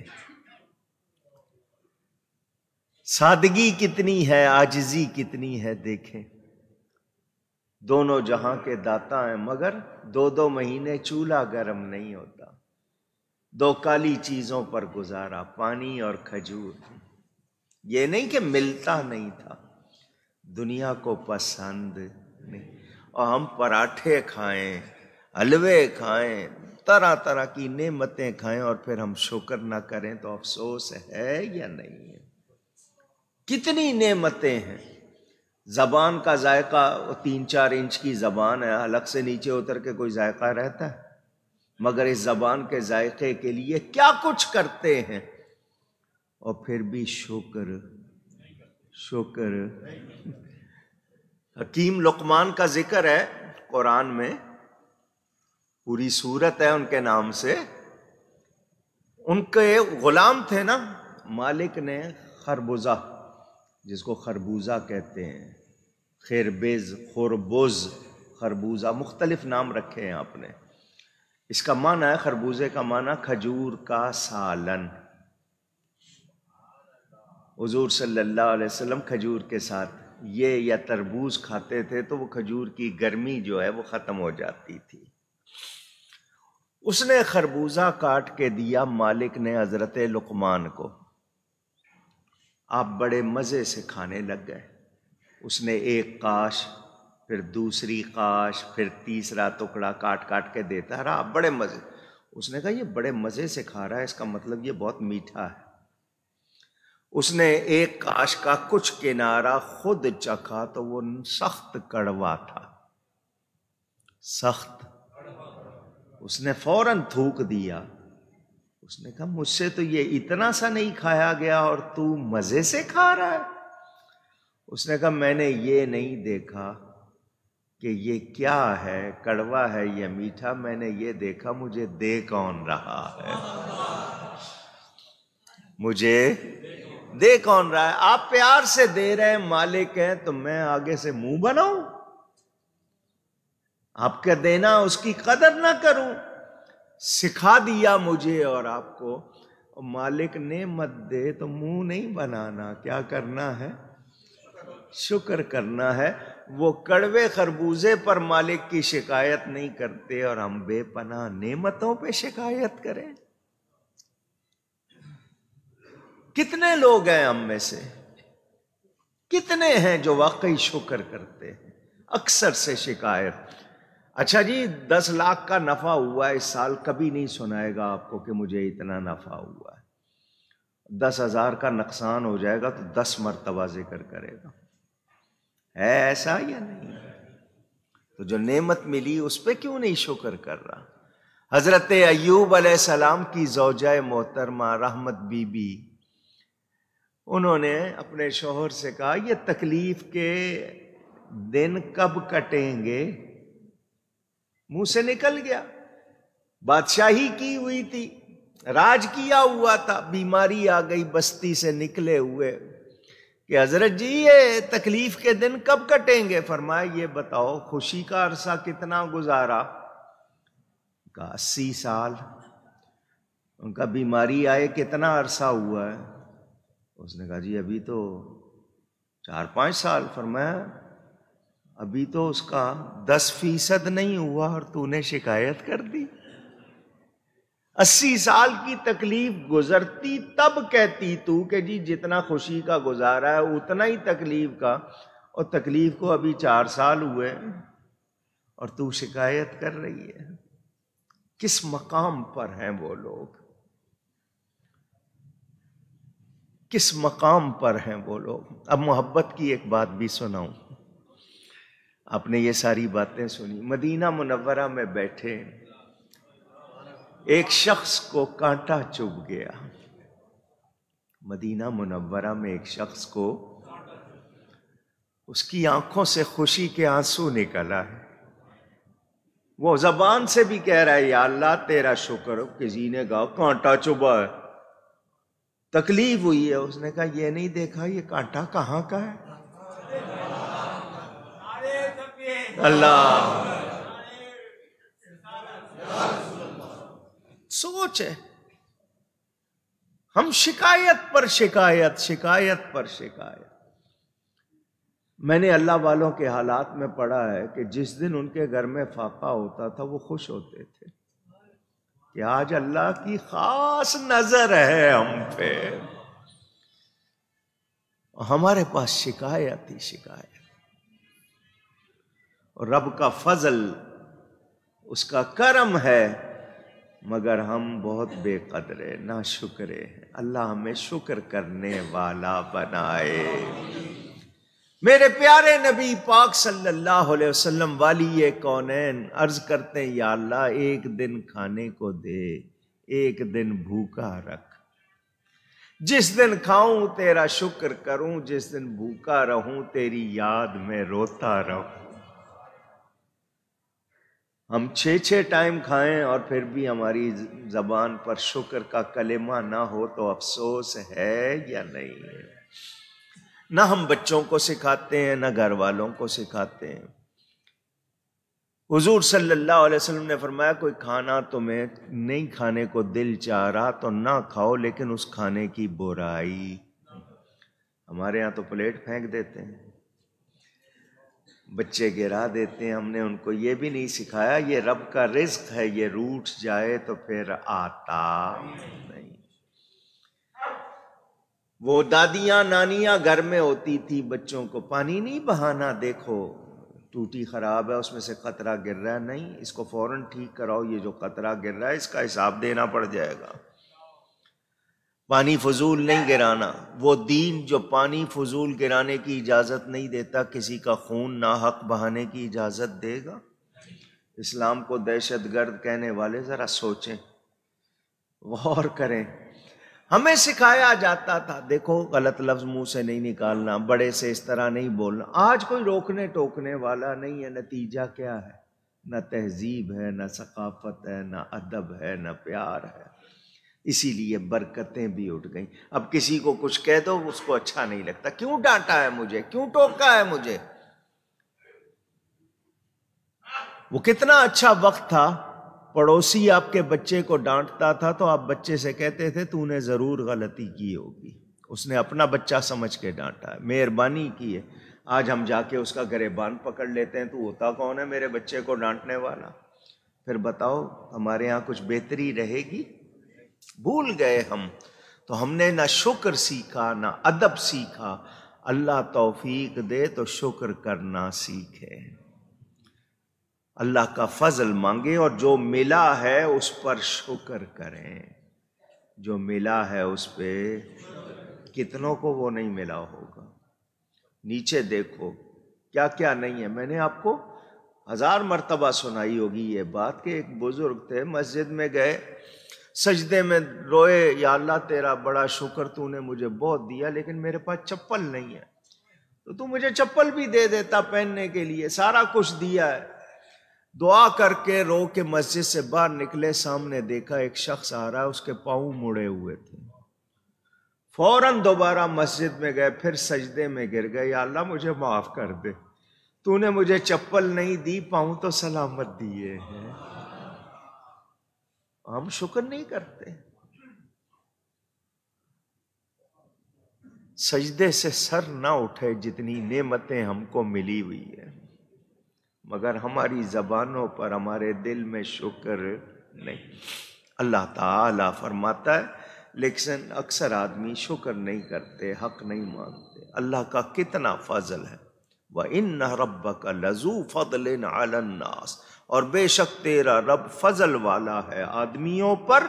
सादगी कितनी है आजजी कितनी है देखें दोनों जहां के दाता हैं मगर दो दो महीने चूल्हा गर्म नहीं होता दो काली चीजों पर गुजारा पानी और खजूर ये नहीं कि मिलता नहीं था दुनिया को पसंद नहीं और हम पराठे खाएं हलवे खाएं तरह तरह की नेमतें खाएं और फिर हम शुक्र ना करें तो अफसोस है या नहीं है कितनी नेमतें हैं जबान का जायका तीन चार इंच की जबान है अलग से नीचे उतर के कोई जायका रहता है मगर इस ज़बान के जायके के लिए क्या कुछ करते हैं और फिर भी शुक्र शुक्र हकीम लुकमान का जिक्र है कुरान में पूरी सूरत है उनके नाम से उनके गुलाम थे ना मालिक ने खरबूजा जिसको खरबूजा कहते हैं खेरबेज खुरबुज खरबूजा मुख्तलिफ नाम रखे हैं आपने इसका माना है खरबूजे का माना खजूर का सालन हजूर सल्लल्लाहु अलैहि वसल्लम खजूर के साथ ये या तरबूज खाते थे तो वो खजूर की गर्मी जो है वो ख़त्म हो जाती थी उसने खरबूजा काट के दिया मालिक ने हज़रत लुकमान को आप बड़े मज़े से खाने लग गए उसने एक काश फिर दूसरी काश फिर तीसरा टुकड़ा काट काट के देता रहा बड़े मज़े उसने कहा ये बड़े मज़े से खा रहा है इसका मतलब ये बहुत मीठा है उसने एक काश का कुछ किनारा खुद चखा तो वो सख्त कड़वा था सख्त उसने फौरन थूक दिया उसने कहा मुझसे तो ये इतना सा नहीं खाया गया और तू मजे से खा रहा है उसने कहा मैंने ये नहीं देखा कि ये क्या है कड़वा है ये मीठा मैंने ये देखा मुझे दे कौन रहा है मुझे दे कौन रहा है आप प्यार से दे रहे हैं मालिक हैं तो मैं आगे से मुंह बनाऊं आपका देना उसकी कदर ना करूं सिखा दिया मुझे और आपको और मालिक ने मत दे तो मुंह नहीं बनाना क्या करना है शुक्र करना है वो कड़वे खरबूजे पर मालिक की शिकायत नहीं करते और हम बेपना नेमतों पे शिकायत करें कितने लोग हैं हम में से कितने हैं जो वाकई शुक्र करते हैं अक्सर से शिकायत अच्छा जी दस लाख का नफा हुआ इस साल कभी नहीं सुनाएगा आपको कि मुझे इतना नफा हुआ है दस हजार का नुकसान हो जाएगा तो दस मरतबा जिक्र करेगा है ऐसा या नहीं तो जो नेमत मिली उस पर क्यों नहीं शुक्र कर रहा हजरत अयूब सलाम की जौजा मोहतरमा रहमत बीबी उन्होंने अपने शोहर से कहा यह तकलीफ के दिन कब कटेंगे मुंह से निकल गया बादशाही की हुई थी राज किया हुआ था बीमारी आ गई बस्ती से निकले हुए कि हजरत जी ये तकलीफ के दिन कब कटेंगे फरमाए ये बताओ खुशी का अरसा कितना गुजारा का अस्सी साल उनका बीमारी आए कितना अरसा हुआ है उसने कहा जी अभी तो चार पाँच साल फरमाया अभी तो उसका दस फीसद नहीं हुआ और तूने शिकायत कर दी अस्सी साल की तकलीफ गुजरती तब कहती तू कि जी जितना खुशी का गुजारा है उतना ही तकलीफ का और तकलीफ को अभी चार साल हुए और तू शिकायत कर रही है किस मकाम पर हैं वो लोग किस मकाम पर हैं वो लोग अब मोहब्बत की एक बात भी सुनाऊं आपने ये सारी बातें सुनी मदीना मुनव्वरा में बैठे एक शख्स को कांटा चुभ गया मदीना मुनव्वरा में एक शख्स को उसकी आंखों से खुशी के आंसू निकला है वो जबान से भी कह रहा है या अल्लाह तेरा शुक्र कि जीने का कांटा चुभा है तकलीफ हुई है उसने कहा ये नहीं देखा ये कांटा कहाँ का है अल्लाह सोच है हम शिकायत पर शिकायत शिकायत पर शिकायत मैंने अल्लाह वालों के हालात में पढ़ा है कि जिस दिन उनके घर में फाका होता था वो खुश होते थे कि आज अल्लाह की खास नजर है हम पे हमारे पास शिकायत ही शिकायत और रब का फजल उसका करम है मगर हम बहुत बेकदरे ना शुक्रे हैं अल्लाह हमें शुक्र करने वाला बनाए मेरे प्यारे नबी पाक सल्लल्लाहु अलैहि वसल्लम वाली ये कौनैन अर्ज करते हैं या अल्लाह एक दिन खाने को दे एक दिन भूखा रख जिस दिन खाऊं तेरा शुक्र करूं जिस दिन भूखा रहूं तेरी याद में रोता रहूं हम छः छः टाइम खाएं और फिर भी हमारी ज़बान पर शुक्र का कलेमा ना हो तो अफसोस है या नहीं है ना हम बच्चों को सिखाते हैं ना घर वालों को सिखाते हैं हुजूर सल्लल्लाहु अलैहि वसल्लम ने फरमाया कोई खाना तुम्हें नहीं खाने को दिल चाह रहा तो ना खाओ लेकिन उस खाने की बुराई हमारे यहाँ तो प्लेट फेंक देते हैं बच्चे गिरा देते हैं हमने उनको ये भी नहीं सिखाया ये रब का रिस्क है ये रूट जाए तो फिर आता नहीं वो दादियां नानियां घर में होती थी बच्चों को पानी नहीं बहाना देखो टूटी खराब है उसमें से कतरा गिर रहा है नहीं इसको फौरन ठीक कराओ ये जो कतरा गिर रहा है इसका हिसाब देना पड़ जाएगा पानी फजूल नहीं गिराना वो दीन जो पानी फजूल गिराने की इजाज़त नहीं देता किसी का खून ना हक बहाने की इजाज़त देगा इस्लाम को दहशत गर्द कहने वाले ज़रा सोचें गौर करें हमें सिखाया जाता था देखो गलत लफ्ज़ मुंह से नहीं निकालना बड़े से इस तरह नहीं बोलना आज कोई रोकने टोकने वाला नहीं है नतीजा क्या है ना तहजीब है ना सकाफत है ना अदब है ना प्यार है इसीलिए बरकतें भी उठ गई अब किसी को कुछ कह दो उसको अच्छा नहीं लगता क्यों डांटा है मुझे क्यों टोका है मुझे वो कितना अच्छा वक्त था पड़ोसी आपके बच्चे को डांटता था तो आप बच्चे से कहते थे तूने ज़रूर गलती की होगी उसने अपना बच्चा समझ के डांटा है मेहरबानी की है आज हम जाके उसका गरेबान पकड़ लेते हैं तू होता कौन है मेरे बच्चे को डांटने वाला फिर बताओ हमारे यहाँ कुछ बेहतरी रहेगी भूल गए हम तो हमने ना शुक्र सीखा ना अदब सीखा अल्लाह तौफीक दे तो शुक्र करना सीखे अल्लाह का फजल मांगे और जो मिला है उस पर शुक्र करें जो मिला है उस पर कितनों को वो नहीं मिला होगा नीचे देखो क्या क्या नहीं है मैंने आपको हज़ार मरतबा सुनाई होगी ये बात कि एक बुज़ुर्ग थे मस्जिद में गए सजदे में रोए या अल्लाह तेरा बड़ा शुक्र तूने मुझे बहुत दिया लेकिन मेरे पास चप्पल नहीं है तो तू मुझे चप्पल भी दे देता पहनने के लिए सारा कुछ दिया है दुआ करके रो के मस्जिद से बाहर निकले सामने देखा एक शख्स आ रहा है उसके पाँव मुड़े हुए थे फौरन दोबारा मस्जिद में गए फिर सजदे में गिर गए या अल्लाह मुझे माफ़ कर दे तूने मुझे चप्पल नहीं दी पाऊँ तो सलामत दिए हैं हम शुक्र नहीं करते सजदे से सर ना उठे जितनी नेमतें हमको मिली हुई है मगर हमारी जबानों पर हमारे दिल में शुक्र नहीं अल्लाह ताला फरमाता है लेकिन अक्सर आदमी शुक्र नहीं करते हक नहीं मानते अल्लाह का कितना फजल है वह इन रब का लजू फदल नास और बेशक तेरा रब फजल वाला है आदमियों पर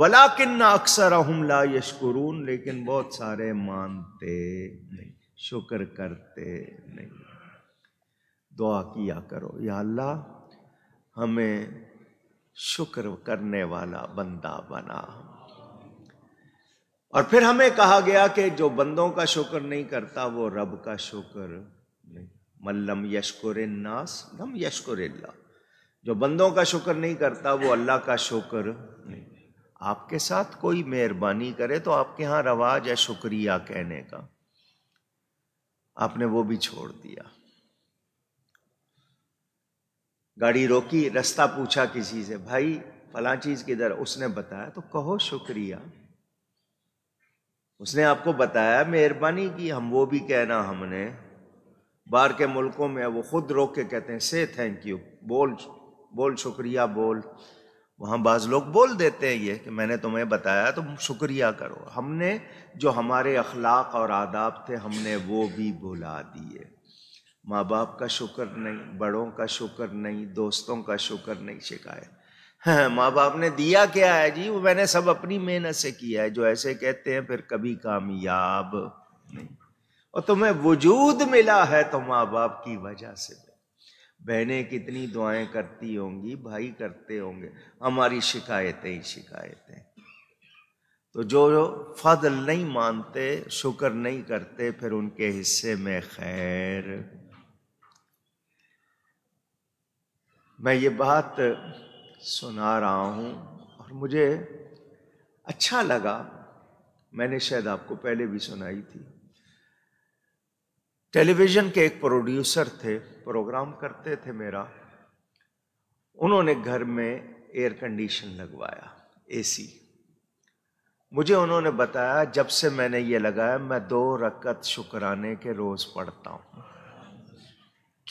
वला किन्ना अक्सर हमला यशकुरून लेकिन बहुत सारे मानते नहीं शुक्र करते नहीं दुआ किया करो या अल्लाह हमें शुक्र करने वाला बंदा बना और फिर हमें कहा गया कि जो बंदों का शुक्र नहीं करता वो रब का शुक्र नहीं मल्लम यशकुर नास लम यशकुर अल्लाह जो बंदों का शुक्र नहीं करता वो अल्लाह का शुक्र आपके साथ कोई मेहरबानी करे तो आपके यहाँ रवाज है शुक्रिया कहने का आपने वो भी छोड़ दिया गाड़ी रोकी रास्ता पूछा किसी से भाई फला चीज किधर उसने बताया तो कहो शुक्रिया उसने आपको बताया मेहरबानी की हम वो भी कहना हमने बाहर के मुल्कों में वो खुद रोक के कहते हैं से थैंक यू बोल बोल शुक्रिया बोल वहाँ बाज़ लोग बोल देते हैं ये कि मैंने तुम्हें बताया तो शुक्रिया करो हमने जो हमारे अखलाक और आदाब थे हमने वो भी भुला दिए माँ बाप का शुक्र नहीं बड़ों का शुक्र नहीं दोस्तों का शुक्र नहीं शिकायत हाँ, माँ बाप ने दिया क्या है जी वो मैंने सब अपनी मेहनत से किया है जो ऐसे कहते हैं फिर कभी कामयाब नहीं और तुम्हें वजूद मिला है तो माँ बाप की वजह से बहनें कितनी दुआएं करती होंगी भाई करते होंगे हमारी शिकायतें ही शिकायतें तो जो, जो फजल नहीं मानते शुक्र नहीं करते फिर उनके हिस्से में खैर मैं ये बात सुना रहा हूँ और मुझे अच्छा लगा मैंने शायद आपको पहले भी सुनाई थी टेलीविज़न के एक प्रोड्यूसर थे प्रोग्राम करते थे मेरा उन्होंने घर में एयर कंडीशन लगवाया एसी मुझे उन्होंने बताया जब से मैंने ये लगाया मैं दो रकत शुक्राने के रोज़ पढ़ता हूँ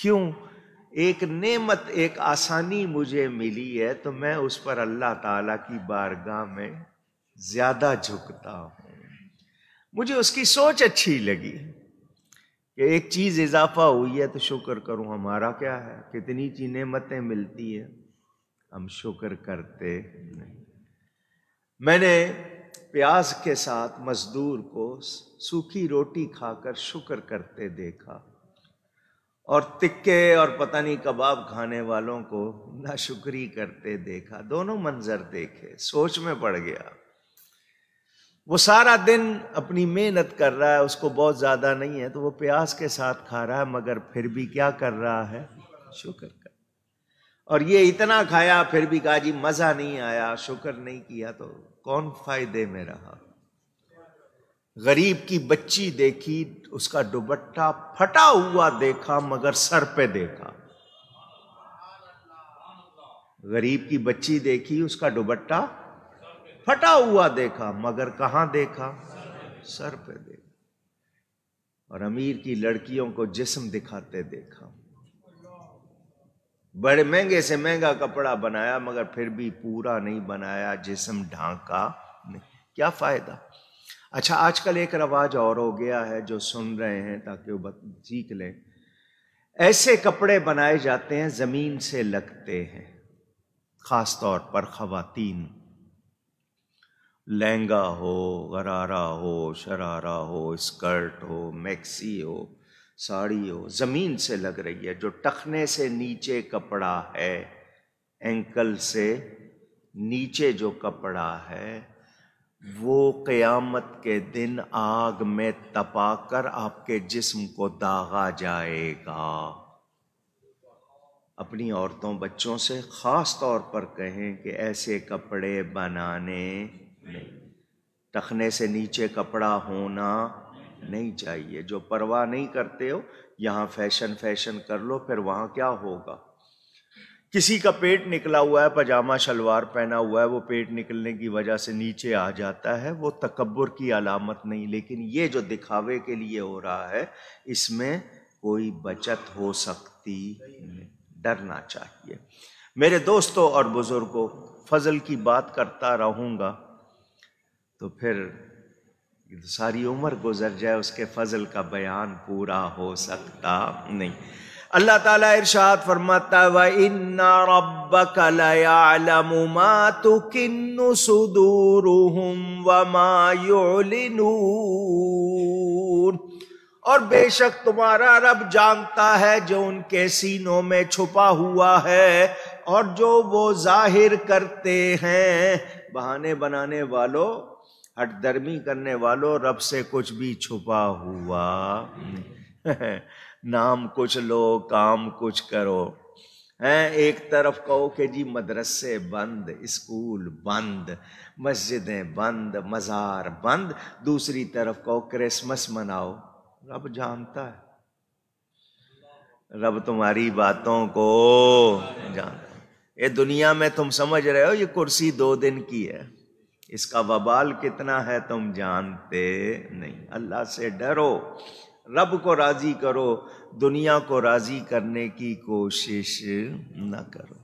क्यों एक नेमत एक आसानी मुझे मिली है तो मैं उस पर अल्लाह ताला की बारगाह में ज़्यादा झुकता हूँ मुझे उसकी सोच अच्छी लगी कि एक चीज़ इजाफा हुई है तो शुक्र करूं हमारा क्या है कितनी चीज नेमतें मिलती हैं हम शुक्र करते नहीं मैंने प्याज के साथ मजदूर को सूखी रोटी खाकर शुक्र करते देखा और तिक्के और पता नहीं कबाब खाने वालों को नाशुक्री करते देखा दोनों मंजर देखे सोच में पड़ गया वो सारा दिन अपनी मेहनत कर रहा है उसको बहुत ज़्यादा नहीं है तो वो प्यास के साथ खा रहा है मगर फिर भी क्या कर रहा है शुक्र कर और ये इतना खाया फिर भी कहा जी मज़ा नहीं आया शुक्र नहीं किया तो कौन फायदे में रहा गरीब की बच्ची देखी उसका दुबट्टा फटा हुआ देखा मगर सर पे देखा गरीब की बच्ची देखी उसका दुबट्टा फटा हुआ देखा मगर कहां देखा सर पे देखा और अमीर की लड़कियों को जिस्म दिखाते देखा बड़े महंगे से महंगा कपड़ा बनाया मगर फिर भी पूरा नहीं बनाया जिस्म ढांका नहीं क्या फायदा अच्छा आजकल एक रवाज और हो गया है जो सुन रहे हैं ताकि वो सीख लें ऐसे कपड़े बनाए जाते हैं ज़मीन से लगते हैं ख़ास तौर पर खातन लहंगा हो गरारा हो शरारा हो स्कर्ट हो मैक्सी हो साड़ी हो ज़मीन से लग रही है जो टखने से नीचे कपड़ा है एंकल से नीचे जो कपड़ा है वो क़यामत के दिन आग में तपाकर आपके जिस्म को दागा जाएगा अपनी औरतों बच्चों से ख़ास तौर पर कहें कि ऐसे कपड़े बनाने नहीं टखने से नीचे कपड़ा होना नहीं चाहिए जो परवाह नहीं करते हो यहाँ फैशन फैशन कर लो फिर वहाँ क्या होगा किसी का पेट निकला हुआ है पजामा शलवार पहना हुआ है वो पेट निकलने की वजह से नीचे आ जाता है वो तकबर की अलामत नहीं लेकिन ये जो दिखावे के लिए हो रहा है इसमें कोई बचत हो सकती डरना चाहिए मेरे दोस्तों और बुज़ुर्गों फजल की बात करता रहूँगा तो फिर सारी उम्र गुजर जाए उसके फजल का बयान पूरा हो सकता नहीं अल्लाह ताला इरशाद फरमाता है व इन्ना रब्बक लयअलमु मा तुकिन्नु सुदूरुहुम व मा युलिनून और बेशक तुम्हारा रब जानता है जो उनके सीनों में छुपा हुआ है और जो वो जाहिर करते हैं बहाने बनाने वालों हटदर्मी करने वालों रब से कुछ भी छुपा हुआ नाम कुछ लो काम कुछ करो है एक तरफ कहो कि जी मदरसे बंद स्कूल बंद मस्जिदें बंद मज़ार बंद दूसरी तरफ कहो क्रिसमस मनाओ रब जानता है रब तुम्हारी बातों को जानता है ये दुनिया में तुम समझ रहे हो ये कुर्सी दो दिन की है इसका वबाल कितना है तुम जानते नहीं अल्लाह से डरो रब को राज़ी करो दुनिया को राज़ी करने की कोशिश न करो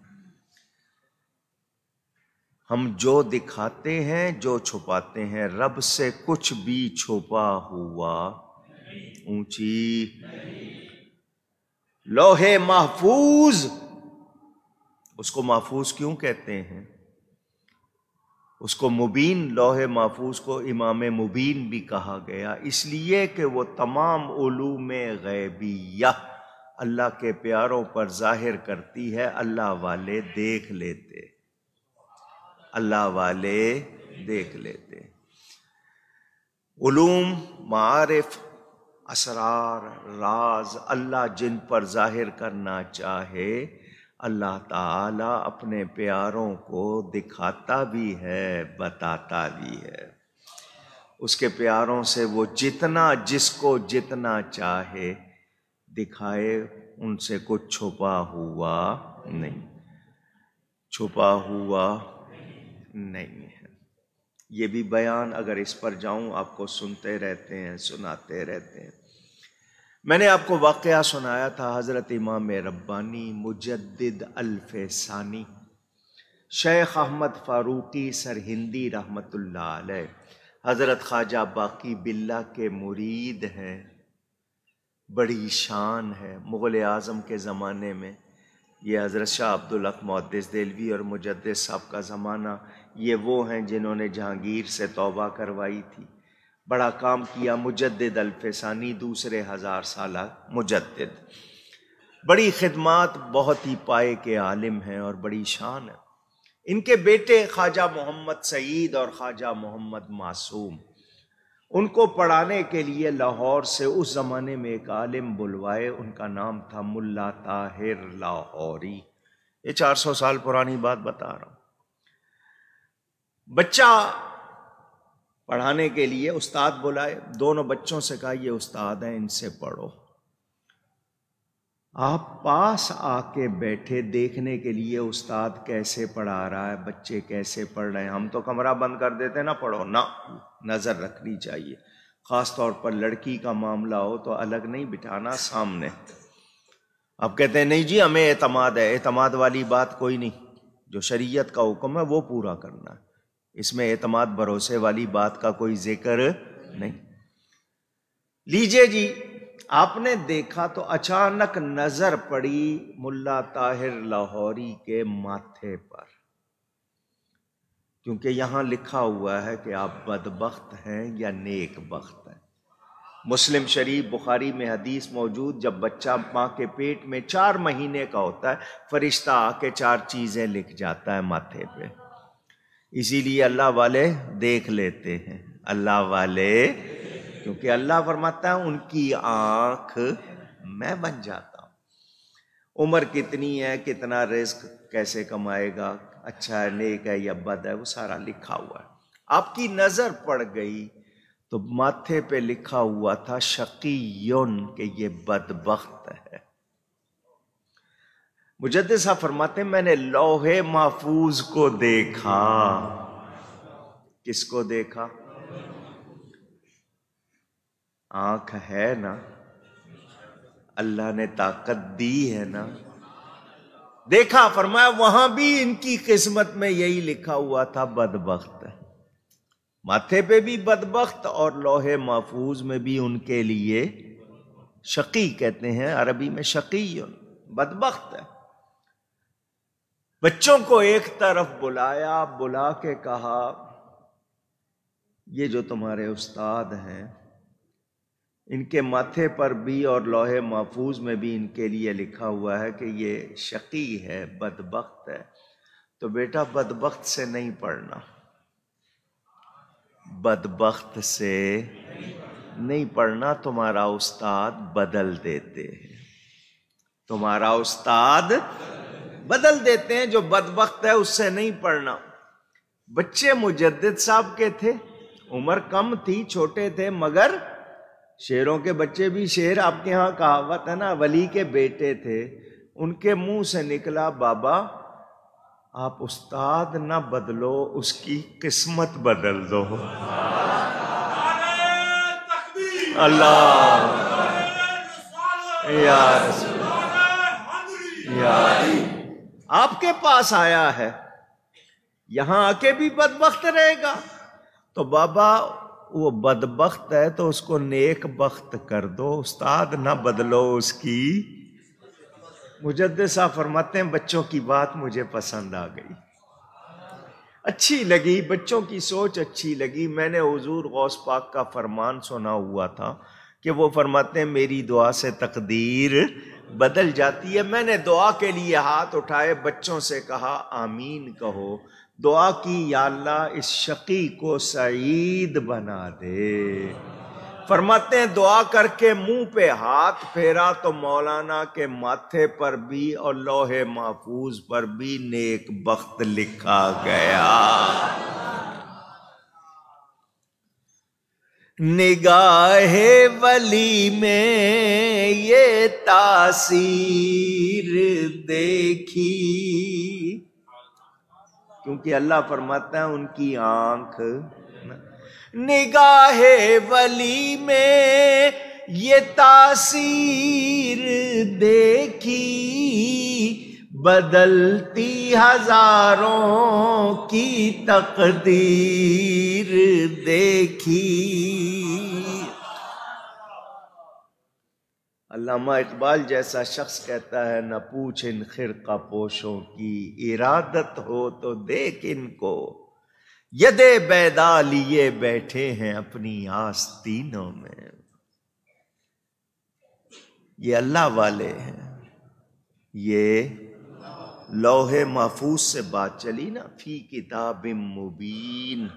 हम जो दिखाते हैं जो छुपाते हैं रब से कुछ भी छुपा हुआ ऊंची लोहे महफूज उसको महफूज क्यों कहते हैं उसको मुबीन लोहे महफूज को इमाम मुबीन भी कहा गया इसलिए कि वो तमाम उलूम गैबिया अल्लाह के प्यारों पर जाहिर करती है अल्लाह वाले देख लेते अल्लाह वाले देख लेते उलूम मारफ असरार राज अल्लाह जिन पर जाहिर करना चाहे अल्लाह ताला अपने प्यारों को दिखाता भी है बताता भी है उसके प्यारों से वो जितना जिसको जितना चाहे दिखाए उनसे कुछ छुपा हुआ नहीं छुपा हुआ नहीं है ये भी बयान अगर इस पर जाऊं आपको सुनते रहते हैं सुनाते रहते हैं मैंने आपको वाक़ सुनाया था हज़रत इमाम रब्बानी मुजद अल्फानी शेख अहमद फ़ारूकी सरहिंदी हिंदी अलैह हज़रत ख्वाजा बाकी बिल्ला के मुरीद हैं बड़ी शान है मुग़ल आज़म के ज़माने में ये हज़रत शाह अब्दुल्हक मुहदस दिलवी और मुजद साहब का ज़माना ये वो हैं जिन्होंने जहांगीर से तौबा करवाई थी बड़ा काम किया मुजद अलफसानी दूसरे हज़ार साल मुजद बड़ी खदमात बहुत ही पाए के आलिम हैं और बड़ी शान है इनके बेटे ख्वाजा मोहम्मद सईद और ख्वाजा मोहम्मद मासूम उनको पढ़ाने के लिए लाहौर से उस ज़माने में एक आलिम बुलवाए उनका नाम था मुल्ला ताहिर लाहौरी ये 400 साल पुरानी बात बता रहा हूँ बच्चा पढ़ाने के लिए उस्ताद बुलाए दोनों बच्चों से कहा ये उस्ताद हैं इनसे पढ़ो आप पास आके बैठे देखने के लिए उस्ताद कैसे पढ़ा रहा है बच्चे कैसे पढ़ रहे हैं हम तो कमरा बंद कर देते ना पढ़ो ना नज़र रखनी चाहिए ख़ास तौर पर लड़की का मामला हो तो अलग नहीं बिठाना सामने अब कहते हैं नहीं जी हमें एतमाद है एतमाद वाली बात कोई नहीं जो शरीयत का हुक्म है वो पूरा करना है इसमें एतमाद भरोसे वाली बात का कोई जिक्र नहीं लीजिए जी आपने देखा तो अचानक नजर पड़ी मुल्ला ताहिर लाहौरी के माथे पर क्योंकि यहां लिखा हुआ है कि आप बदबخت हैं या नेक बख्त हैं मुस्लिम शरीफ बुखारी में हदीस मौजूद जब बच्चा माँ के पेट में चार महीने का होता है फरिश्ता आके चार चीज़ें लिख जाता है माथे पे इसीलिए अल्लाह वाले देख लेते हैं अल्लाह वाले क्योंकि अल्लाह फरमाता है उनकी आंख मैं बन जाता हूँ उम्र कितनी है कितना रिस्क कैसे कमाएगा अच्छा है नेक है या बद है वो सारा लिखा हुआ है आपकी नज़र पड़ गई तो माथे पे लिखा हुआ था शकी के ये बदबخت मुजद साहब फरमाते मैंने लोहे महफूज को देखा किसको देखा आंख है ना अल्लाह ने ताकत दी है ना देखा फरमाया वहां भी इनकी किस्मत में यही लिखा हुआ था बदबख्त माथे पे भी बदबख्त और लोहे महफूज में भी उनके लिए शकी कहते हैं अरबी में शकी बदबख्त है बच्चों को एक तरफ बुलाया बुला के कहा ये जो तुम्हारे उस्ताद हैं इनके माथे पर भी और लोहे महफूज में भी इनके लिए लिखा हुआ है कि ये शकी है बदबخت है तो बेटा बदबख्त से नहीं पढ़ना बदबخت से नहीं पढ़ना तुम्हारा उस्ताद बदल देते हैं तुम्हारा उस्ताद बदल देते हैं जो बदबخت है उससे नहीं पढ़ना बच्चे मुजद्दद साहब के थे उम्र कम थी छोटे थे मगर शेरों के बच्चे भी शेर आपके यहाँ कहावत है ना वली के बेटे थे उनके मुंह से निकला बाबा आप उस्ताद ना बदलो उसकी किस्मत बदल दो अल्लाह यार यार आपके पास आया है यहां आके भी बदबख्त रहेगा तो बाबा वो बदबख्त है तो उसको नेक बख्त कर दो उस्ताद ना बदलो उसकी मुजद साहब फरमाते हैं बच्चों की बात मुझे पसंद आ गई अच्छी लगी बच्चों की सोच अच्छी लगी मैंने हजूर गौस पाक का फरमान सुना हुआ था कि वो फरमाते हैं मेरी दुआ से तकदीर बदल जाती है मैंने दुआ के लिए हाथ उठाए बच्चों से कहा आमीन कहो दुआ की याल्ला इस शकी को सईद बना दे फरमाते हैं दुआ करके मुंह पे हाथ फेरा तो मौलाना के माथे पर भी और लोहे महफूज पर भी नेक बख्त लिखा गया निगाहे वली में ये तासीर देखी क्योंकि अल्लाह फरमाता है उनकी आंख निगाहे वली में ये तासीर देखी बदलती हजारों की तकदीर देखी अल्लामा इकबाल जैसा शख्स कहता है न पूछ इन खिर का पोशों की इरादत हो तो देख इनको यदे बैदा लिए बैठे हैं अपनी आस्तीनों में ये अल्लाह वाले हैं ये लोहे महफूज से बात चली ना फी किताब मुबीन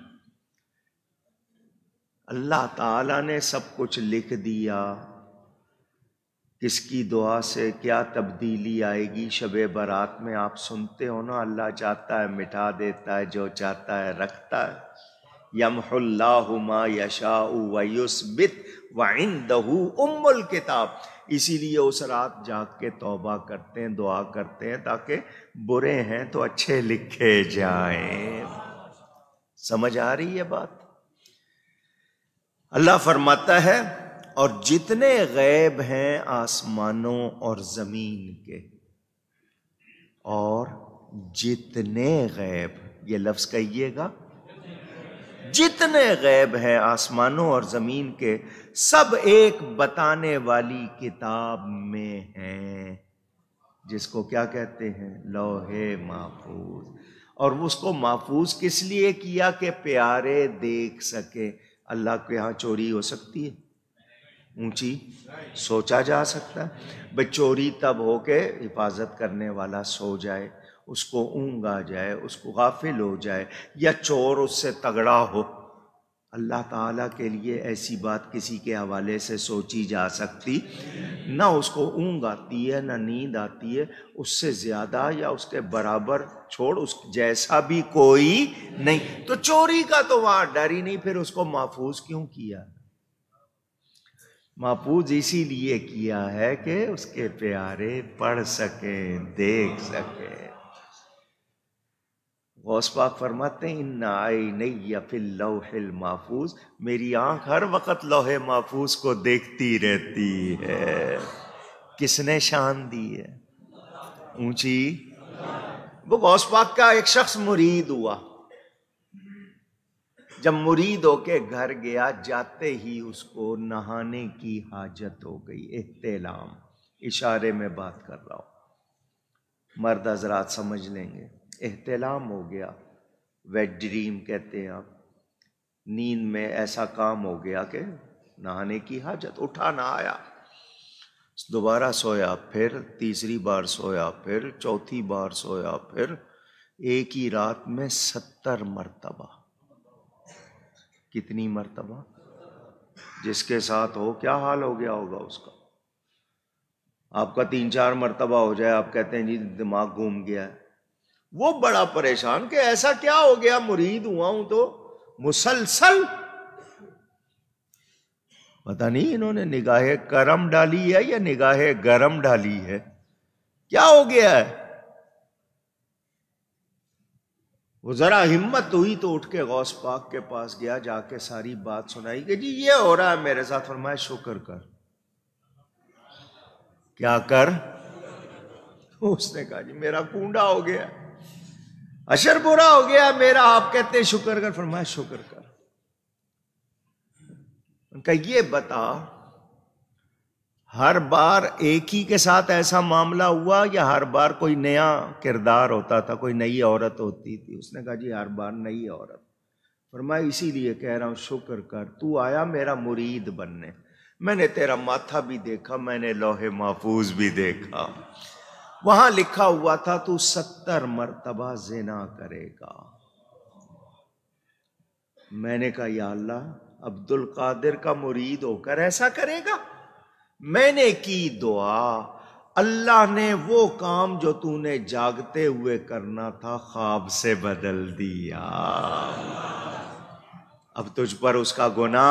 अल्लाह ताला ने सब कुछ लिख दिया किसकी दुआ से क्या तब्दीली आएगी शब बरात में आप सुनते हो ना अल्लाह चाहता है मिटा देता है जो चाहता है रखता है यमहुल्लाहुमा यशाउ वयुस्बित वाइन दहू उम्मल किताब इसीलिए उस रात जाग के तौबा करते हैं दुआ करते हैं ताकि बुरे हैं तो अच्छे लिखे जाएं समझ आ रही है बात अल्लाह फरमाता है और जितने गैब हैं आसमानों और ज़मीन के और जितने गैब ये लफ्ज़ कहिएगा जितने गैब हैं आसमानों और ज़मीन के सब एक बताने वाली किताब में है जिसको क्या कहते हैं लोहे महफूज और उसको महफूज किस लिए किया कि प्यारे देख सके अल्लाह के यहाँ चोरी हो सकती है ऊंची सोचा जा सकता है भाई चोरी तब हो के हिफाजत करने वाला सो जाए उसको ऊँग आ जाए उसको गाफिल हो जाए या चोर उससे तगड़ा हो अल्लाह ताला के लिए ऐसी बात किसी के हवाले से सोची जा सकती ना उसको ऊँग आती है ना नींद आती है उससे ज़्यादा या उसके बराबर छोड़ उस जैसा भी कोई नहीं तो चोरी का तो वहाँ डर ही नहीं फिर उसको महफूज क्यों किया महफूज इसीलिए किया है कि उसके प्यारे पढ़ सकें देख सकें गौसपाक फरमाते हैं नाई या फिर लौहिल महफूज मेरी आंख हर वक्त लोहे महफूज को देखती रहती है किसने शान दी है ऊंची वो गौसपाक का एक शख्स मुरीद हुआ जब मुरीद होके घर गया जाते ही उसको नहाने की हाजत हो गई एहतलाम इशारे में बात कर रहा हूं मर्द हजरात समझ लेंगे एहतलाम हो गया वेट ड्रीम कहते हैं आप नींद में ऐसा काम हो गया कि नहाने की हाजत उठा ना आया दोबारा सोया फिर तीसरी बार सोया फिर चौथी बार सोया फिर एक ही रात में सत्तर मरतबा कितनी मरतबा जिसके साथ हो क्या हाल हो गया होगा उसका आपका तीन चार मरतबा हो जाए आप कहते हैं जी दिमाग घूम गया है वो बड़ा परेशान कि ऐसा क्या हो गया मुरीद हुआ हूं तो मुसलसल पता नहीं इन्होंने निगाह करम डाली है या निगाह गरम डाली है क्या हो गया है वो जरा हिम्मत हुई तो उठ के गौस पाक के पास गया जाके सारी बात सुनाई कि जी ये हो रहा है मेरे साथ फरमाए शुक्र कर क्या कर उसने कहा जी मेरा कूडा हो गया अशर बुरा हो गया मेरा आप कहते हैं शुक्र कर फरमाया शुक्र कर उनका ये बता हर बार एक ही के साथ ऐसा मामला हुआ या हर बार कोई नया किरदार होता था कोई नई औरत होती थी उसने कहा जी हर बार नई औरत फरमाया मैं इसीलिए कह रहा हूँ शुक्र कर तू आया मेरा मुरीद बनने मैंने तेरा माथा भी देखा मैंने लोहे महफूज भी देखा वहां लिखा हुआ था तू सत्तर मरतबा जिना करेगा मैंने कहा या अल्लाह अब्दुल कादिर का मुरीद होकर ऐसा करेगा मैंने की दुआ अल्लाह ने वो काम जो तूने जागते हुए करना था ख्वाब से बदल दिया अब तुझ पर उसका गुना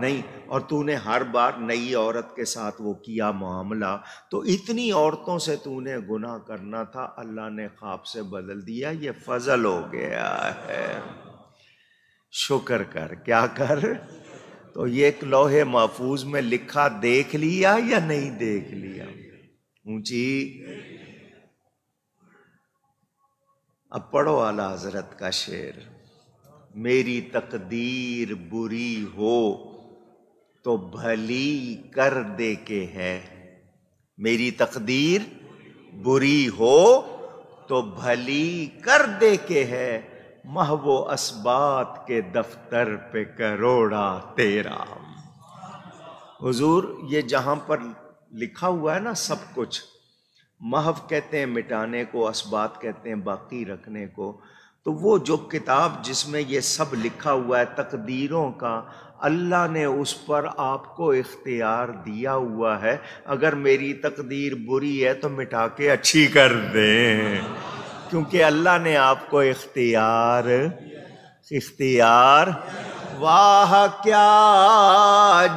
नहीं और तूने हर बार नई औरत के साथ वो किया मामला तो इतनी औरतों से तूने गुनाह करना था अल्लाह ने ख्वाब से बदल दिया ये फजल हो गया है शुक्र कर क्या कर तो ये एक लोहे महफूज में लिखा देख लिया या नहीं देख लिया ऊंची अब पढ़ो आला हजरत का शेर मेरी तकदीर बुरी हो तो भली कर दे के है मेरी तकदीर बुरी हो तो भली कर दे के है महवो असबात के दफ्तर पे करोड़ा तेरा हुजूर ये जहां पर लिखा हुआ है ना सब कुछ महव कहते हैं मिटाने को असबात कहते हैं बाकी रखने को तो वो जो किताब जिसमें ये सब लिखा हुआ है तकदीरों का अल्लाह ने उस पर आपको इख्तियार दिया हुआ है अगर मेरी तकदीर बुरी है तो मिटा के अच्छी कर दें क्योंकि अल्लाह ने आपको इख्तियार इख्तियार वाह क्या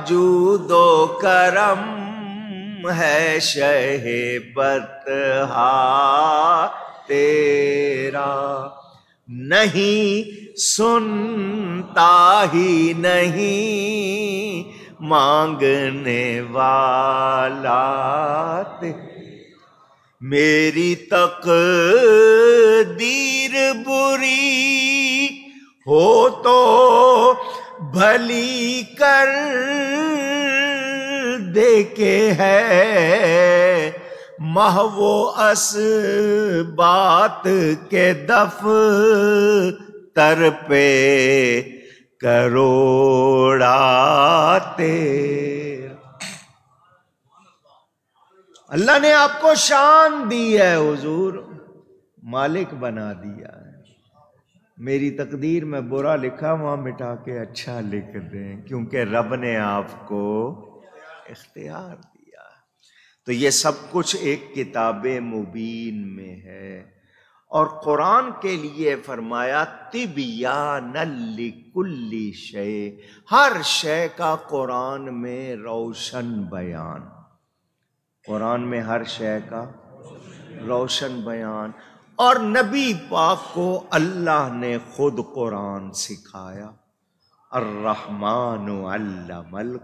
जूदो करम है शहे बतहा तेरा नहीं सुनता ही नहीं मांगने वाला मेरी तक दीर बुरी हो तो भली कर देखे है महवो अस बात के दफ तर पे करोड़ाते अल्लाह ने आपको शान दी है हुजूर मालिक बना दिया है मेरी तकदीर में बुरा लिखा वहां मिटा के अच्छा लिख दें क्योंकि रब ने आपको इख्तियार तो ये सब कुछ एक किताब मुबीन में है और कुरान के लिए फरमाया तिबिया कुल्ली शय हर शय का कुरान में रोशन बयान कुरान में हर शय का रोशन बयान और नबी पाक को अल्लाह ने खुद कुरान सिखाया अर्रहमान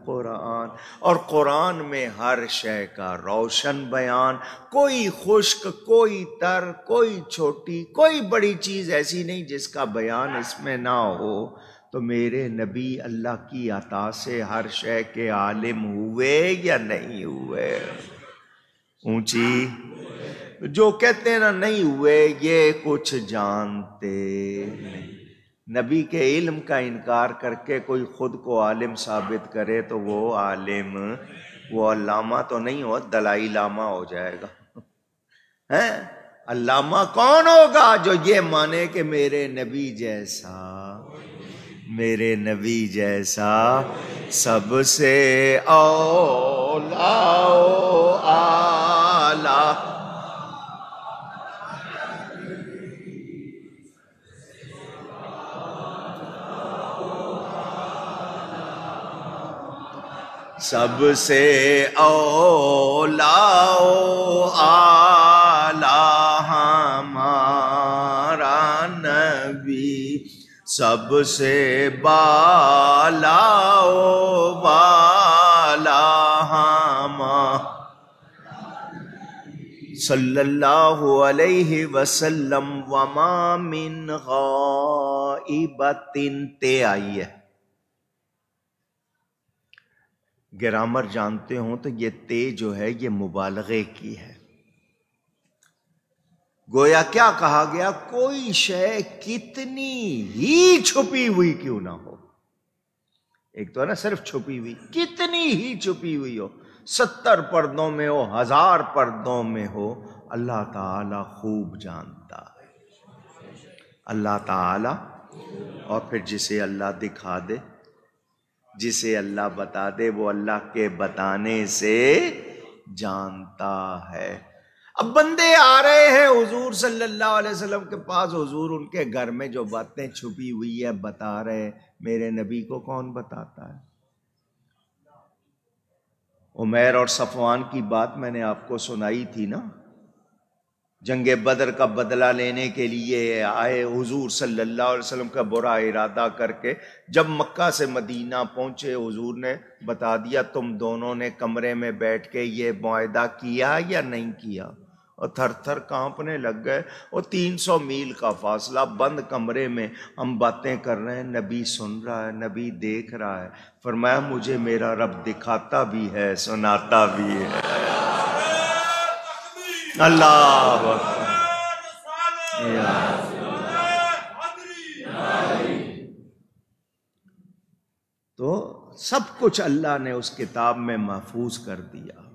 कुरान और कुरान में हर शय का रोशन बयान कोई खुश्क कोई तर कोई छोटी कोई बड़ी चीज़ ऐसी नहीं जिसका बयान इसमें ना हो तो मेरे नबी अल्लाह की अता से हर शय के आलिम हुए या नहीं हुए ऊँची जो कहते हैं ना नहीं हुए ये कुछ जानते नहीं नबी के इल्म का इनकार करके कोई ख़ुद को आलिम साबित करे तो वो आलिम वो अल्लामा तो नहीं हो दलाई लामा हो जाएगा हैं अल्लामा कौन होगा जो ये माने कि मेरे नबी जैसा मेरे नबी जैसा सबसे लाओ आला सबसे ओलाओ आला हमारा नबी सबसे बालाओ बाला हमा सल्लल्लाहु अलैहि वसल्लम वमा मिन गाइबतिन ते आई है ग्रामर जानते हो तो ये ते जो है ये मुबालगे की है गोया क्या कहा गया कोई शय कितनी ही छुपी हुई क्यों ना हो एक तो है ना सिर्फ छुपी हुई कितनी ही छुपी हुई हो सत्तर पर्दों में हो हजार पर्दों में हो अल्लाह ताला खूब जानता है अल्लाह ताला और फिर जिसे अल्लाह दिखा दे जिसे अल्लाह बता दे वो अल्लाह के बताने से जानता है अब बंदे आ रहे हैं हुजूर सल्लल्लाहु अलैहि वसल्लम के पास हुजूर उनके घर में जो बातें छुपी हुई है बता रहे मेरे नबी को कौन बताता है उमेर और सफवान की बात मैंने आपको सुनाई थी ना जंग बदर का बदला लेने के लिए आए हुजूर सल्लल्लाहु अलैहि वसल्लम का बुरा इरादा करके जब मक्का से मदीना पहुँचे हुजूर ने बता दिया तुम दोनों ने कमरे में बैठ के ये माहा किया या नहीं किया और थर थर कांपने लग गए और 300 मील का फासला बंद कमरे में हम बातें कर रहे हैं नबी सुन रहा है नबी देख रहा है फरमाया मुझे मेरा रब दिखाता भी है सुनाता भी है तो सब कुछ अल्लाह ने उस किताब में महफूज कर दिया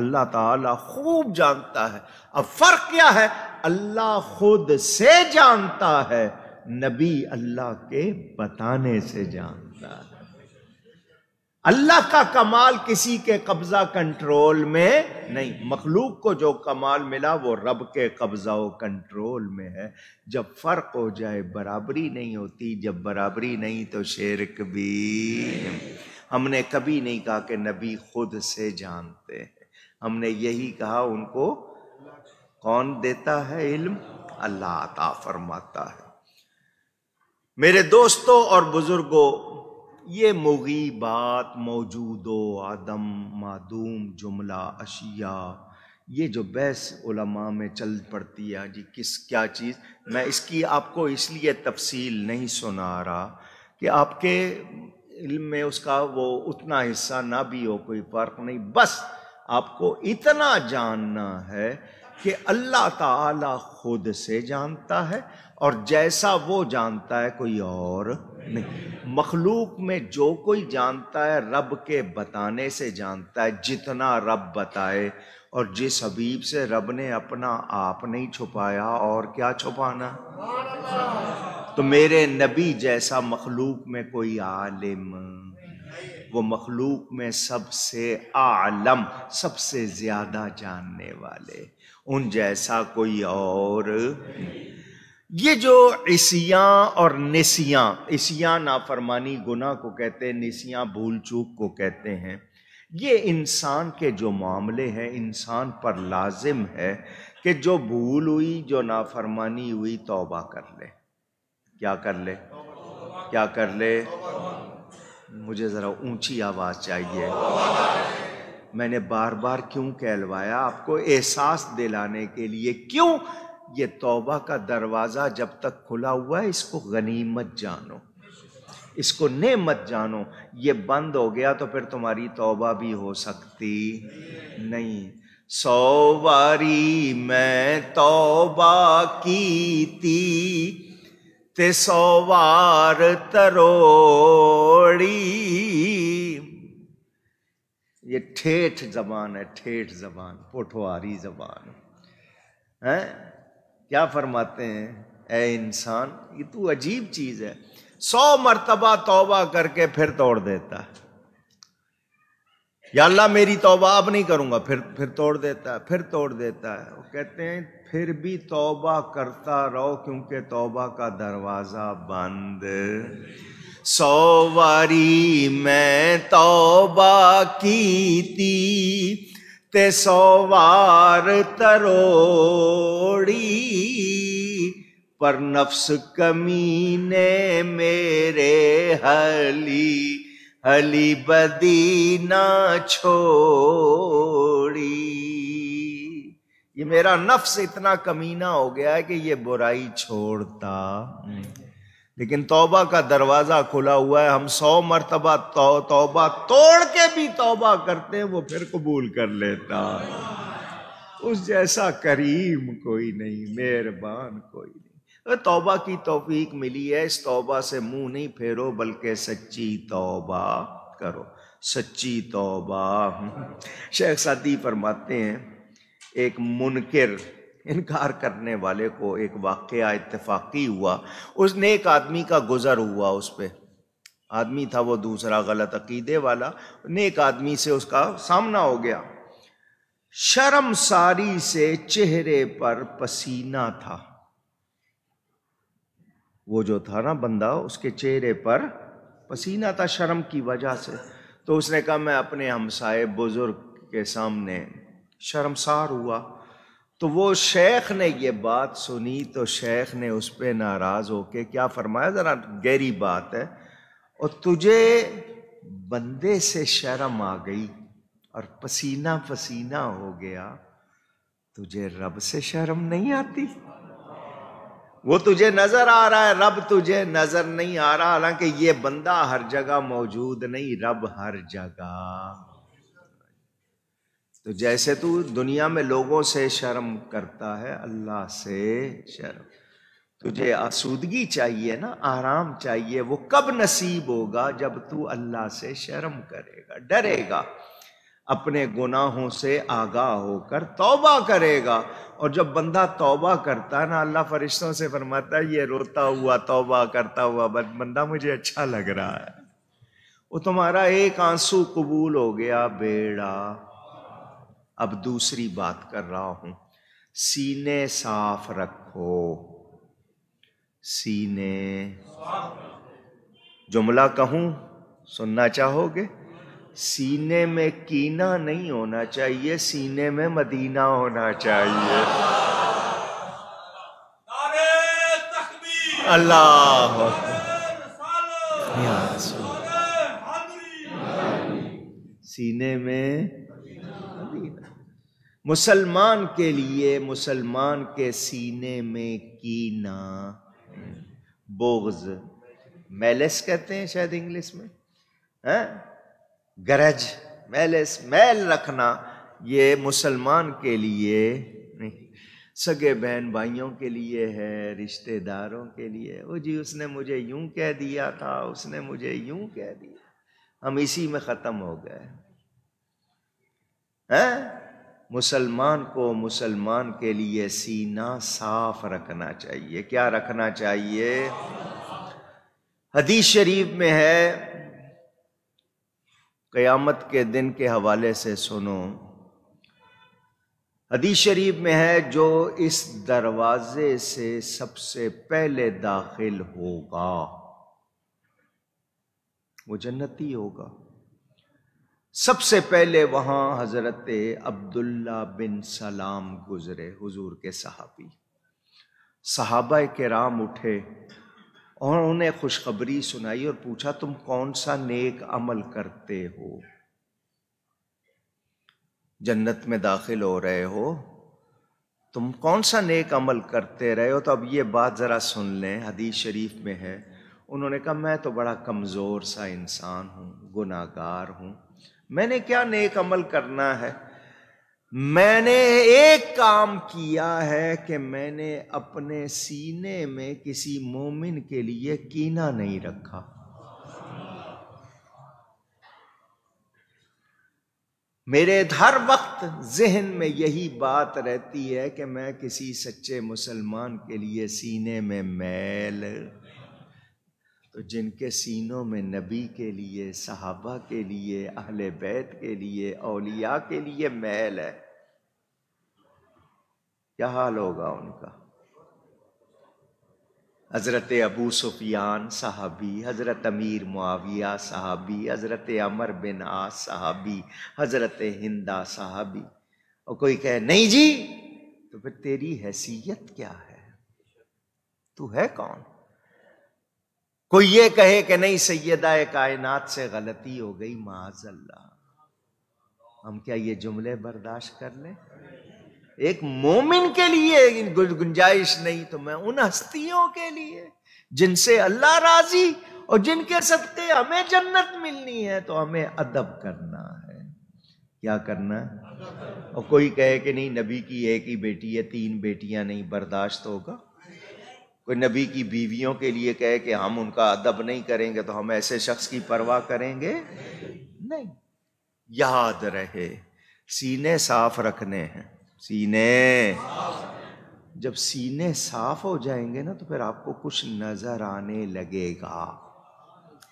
अल्लाह ताला खूब जानता है अब फर्क क्या है अल्लाह खुद से जानता है नबी अल्लाह के बताने से जानता है अल्लाह का कमाल किसी के कब्जा कंट्रोल में नहीं मखलूक को जो कमाल मिला वो रब के कब्जा व कंट्रोल में है जब फर्क हो जाए बराबरी नहीं होती जब बराबरी नहीं तो शेरक भी हमने कभी नहीं कहा कि नबी खुद से जानते हैं हमने यही कहा उनको कौन देता है इल्म अल्लाह अता फरमाता है मेरे दोस्तों और बुजुर्गों ये मुगी बात मौजूद आदम मादूम जुमला अशिया ये जो बहस उलमा में चल पड़ती है हाँ जी किस क्या चीज़ मैं इसकी आपको इसलिए तफसील नहीं सुना रहा कि आपके इल्म में उसका वो उतना हिस्सा ना भी हो कोई फ़र्क नहीं बस आपको इतना जानना है कि अल्लाह ताला खुद से जानता है और जैसा वो जानता है कोई और नहीं मखलूक में जो कोई जानता है रब के बताने से जानता है जितना रब बताए और जिस हबीब से रब ने अपना आप नहीं छुपाया और क्या छुपाना तो मेरे नबी जैसा मखलूक में कोई आलिम वो मखलूक में सबसे आलम सबसे ज़्यादा जानने वाले उन जैसा कोई और ये जो ईसियाँ और नसियाँ ईसियाँ नाफरमानी गुना को कहते हैं नसियाँ भूल चूक को कहते हैं ये इंसान के जो मामले हैं इंसान पर लाजिम है कि जो भूल हुई जो नाफरमानी हुई तौबा कर ले क्या कर ले क्या कर ले मुझे ज़रा ऊंची आवाज़ चाहिए मैंने बार बार क्यों कहलवाया आपको एहसास दिलाने के लिए क्यों ये तौबा का दरवाज़ा जब तक खुला हुआ है इसको गनीमत जानो इसको नेमत जानो ये बंद हो गया तो फिर तुम्हारी तौबा भी हो सकती नहीं सौ बारी मैं तौबा की ती ते सौ बार तरोड़ी ये ठेठ जबान है ठेठ जबान पोठोहारी जबान है क्या फरमाते हैं ए इंसान ये तू तो अजीब चीज है सौ मरतबा तौबा करके फिर तोड़ देता है या अल्लाह मेरी तौबा अब नहीं करूंगा फिर फिर तोड़ देता है फिर तोड़ देता है वो कहते हैं फिर भी तौबा करता रहो क्योंकि तौबा का दरवाज़ा बंद सौ मैं तौबा की ती ते सौवार तरोड़ी पर नफ्स कमी ने मेरे हली हली बदी ना छोड़ी ये मेरा नफ्स इतना कमीना हो गया है कि ये बुराई छोड़ता नहीं लेकिन तौबा का दरवाज़ा खुला हुआ है हम सौ मरतबा तौ, तौबा तोड़ के भी तौबा करते हैं वो फिर कबूल कर लेता उस जैसा करीम कोई नहीं मेहरबान कोई नहीं अरे तौबा की तोफीक मिली है इस तौबा से मुंह नहीं फेरो बल्कि सच्ची तौबा करो सच्ची तौबा शेख सादी फरमाते हैं एक मुनकर इनकार करने वाले को एक वाक़ इतफाक़ी हुआ उस नेक आदमी का गुज़र हुआ उस पर आदमी था वो दूसरा गलत अकीदे वाला नेक आदमी से उसका सामना हो गया शर्म सारी से चेहरे पर पसीना था वो जो था ना बंदा उसके चेहरे पर पसीना था शर्म की वजह से तो उसने कहा मैं अपने हमसाए बुज़ुर्ग के सामने शर्मसार हुआ तो वो शेख ने ये बात सुनी तो शेख ने उस पर नाराज़ होके क्या फरमाया ज़रा गहरी बात है और तुझे बंदे से शर्म आ गई और पसीना पसीना हो गया तुझे रब से शर्म नहीं आती वो तुझे नजर आ रहा है रब तुझे नजर नहीं आ रहा हालांकि ये बंदा हर जगह मौजूद नहीं रब हर जगह तो जैसे तू दुनिया में लोगों से शर्म करता है अल्लाह से शर्म तुझे आसूदगी चाहिए ना आराम चाहिए वो कब नसीब होगा जब तू अल्लाह से शर्म करेगा डरेगा अपने गुनाहों से आगाह होकर तौबा करेगा और जब बंदा तौबा करता है ना अल्लाह फरिश्तों से फरमाता है ये रोता हुआ तौबा करता हुआ बंदा मुझे अच्छा लग रहा है वो तुम्हारा एक आंसू कबूल हो गया बेड़ा अब दूसरी बात कर रहा हूं सीने साफ रखो सीने जुमला कहूं सुनना चाहोगे सीने में कीना नहीं होना चाहिए सीने में मदीना होना चाहिए अल्लाह सीने में दीन मुसलमान के लिए मुसलमान के सीने में कीना बोग्ज मेलेस कहते हैं शायद इंग्लिश में है गरज मेलेस मैल रखना ये मुसलमान के लिए नहीं सगे बहन भाइयों के लिए है रिश्तेदारों के लिए ओ जी उसने मुझे यूं कह दिया था उसने मुझे यूं कह दिया हम इसी में ख़त्म हो गए है मुसलमान को मुसलमान के लिए सीना साफ रखना चाहिए क्या रखना चाहिए हदीस शरीफ में है क़यामत के दिन के हवाले से सुनो हदीस शरीफ में है जो इस दरवाजे से सबसे पहले दाखिल होगा वो जन्नती होगा सबसे पहले वहाँ हज़रत अब्दुल्ला बिन सलाम गुज़रे हुजूर के सहाबी सहाबा के राम उठे और उन्हें खुशखबरी सुनाई और पूछा तुम कौन सा नेक अमल करते हो जन्नत में दाखिल हो रहे हो तुम कौन सा नेक अमल करते रहे हो तो अब ये बात ज़रा सुन लें हदीस शरीफ में है उन्होंने कहा मैं तो बड़ा कमज़ोर सा इंसान हूँ गुनागार हूँ मैंने क्या नेक अमल करना है मैंने एक काम किया है कि मैंने अपने सीने में किसी मोमिन के लिए कीना नहीं रखा मेरे हर वक्त जहन में यही बात रहती है कि मैं किसी सच्चे मुसलमान के लिए सीने में मैल तो जिनके सीनों में नबी के लिए सहाबा के लिए अहल बैत के लिए अलिया के लिए मैल है क्या हाल होगा उनका हज़रत अबू सुफियान साहबी हज़रत अमीर मुआविया साहबी हज़रत अमर बिन आस साहबी हज़रत हिंदा साहबी और कोई कहे नहीं जी तो फिर तेरी हैसियत क्या है तू है कौन कोई ये कहे कि नहीं सैदा कायनात से गलती हो गई माजल्ला हम क्या ये जुमले बर्दाश्त कर लें एक मोमिन के लिए गुंजाइश नहीं तो मैं उन हस्तियों के लिए जिनसे अल्लाह राजी और जिनके सबके हमें जन्नत मिलनी है तो हमें अदब करना है क्या करना है और कोई कहे कि नहीं नबी की एक ही बेटी है तीन बेटियां नहीं बर्दाश्त होगा कोई नबी की बीवियों के लिए कहे कि हम उनका अदब नहीं करेंगे तो हम ऐसे शख्स की परवाह करेंगे नहीं याद रहे सीने साफ रखने हैं सीने जब सीने साफ हो जाएंगे ना तो फिर आपको कुछ नजर आने लगेगा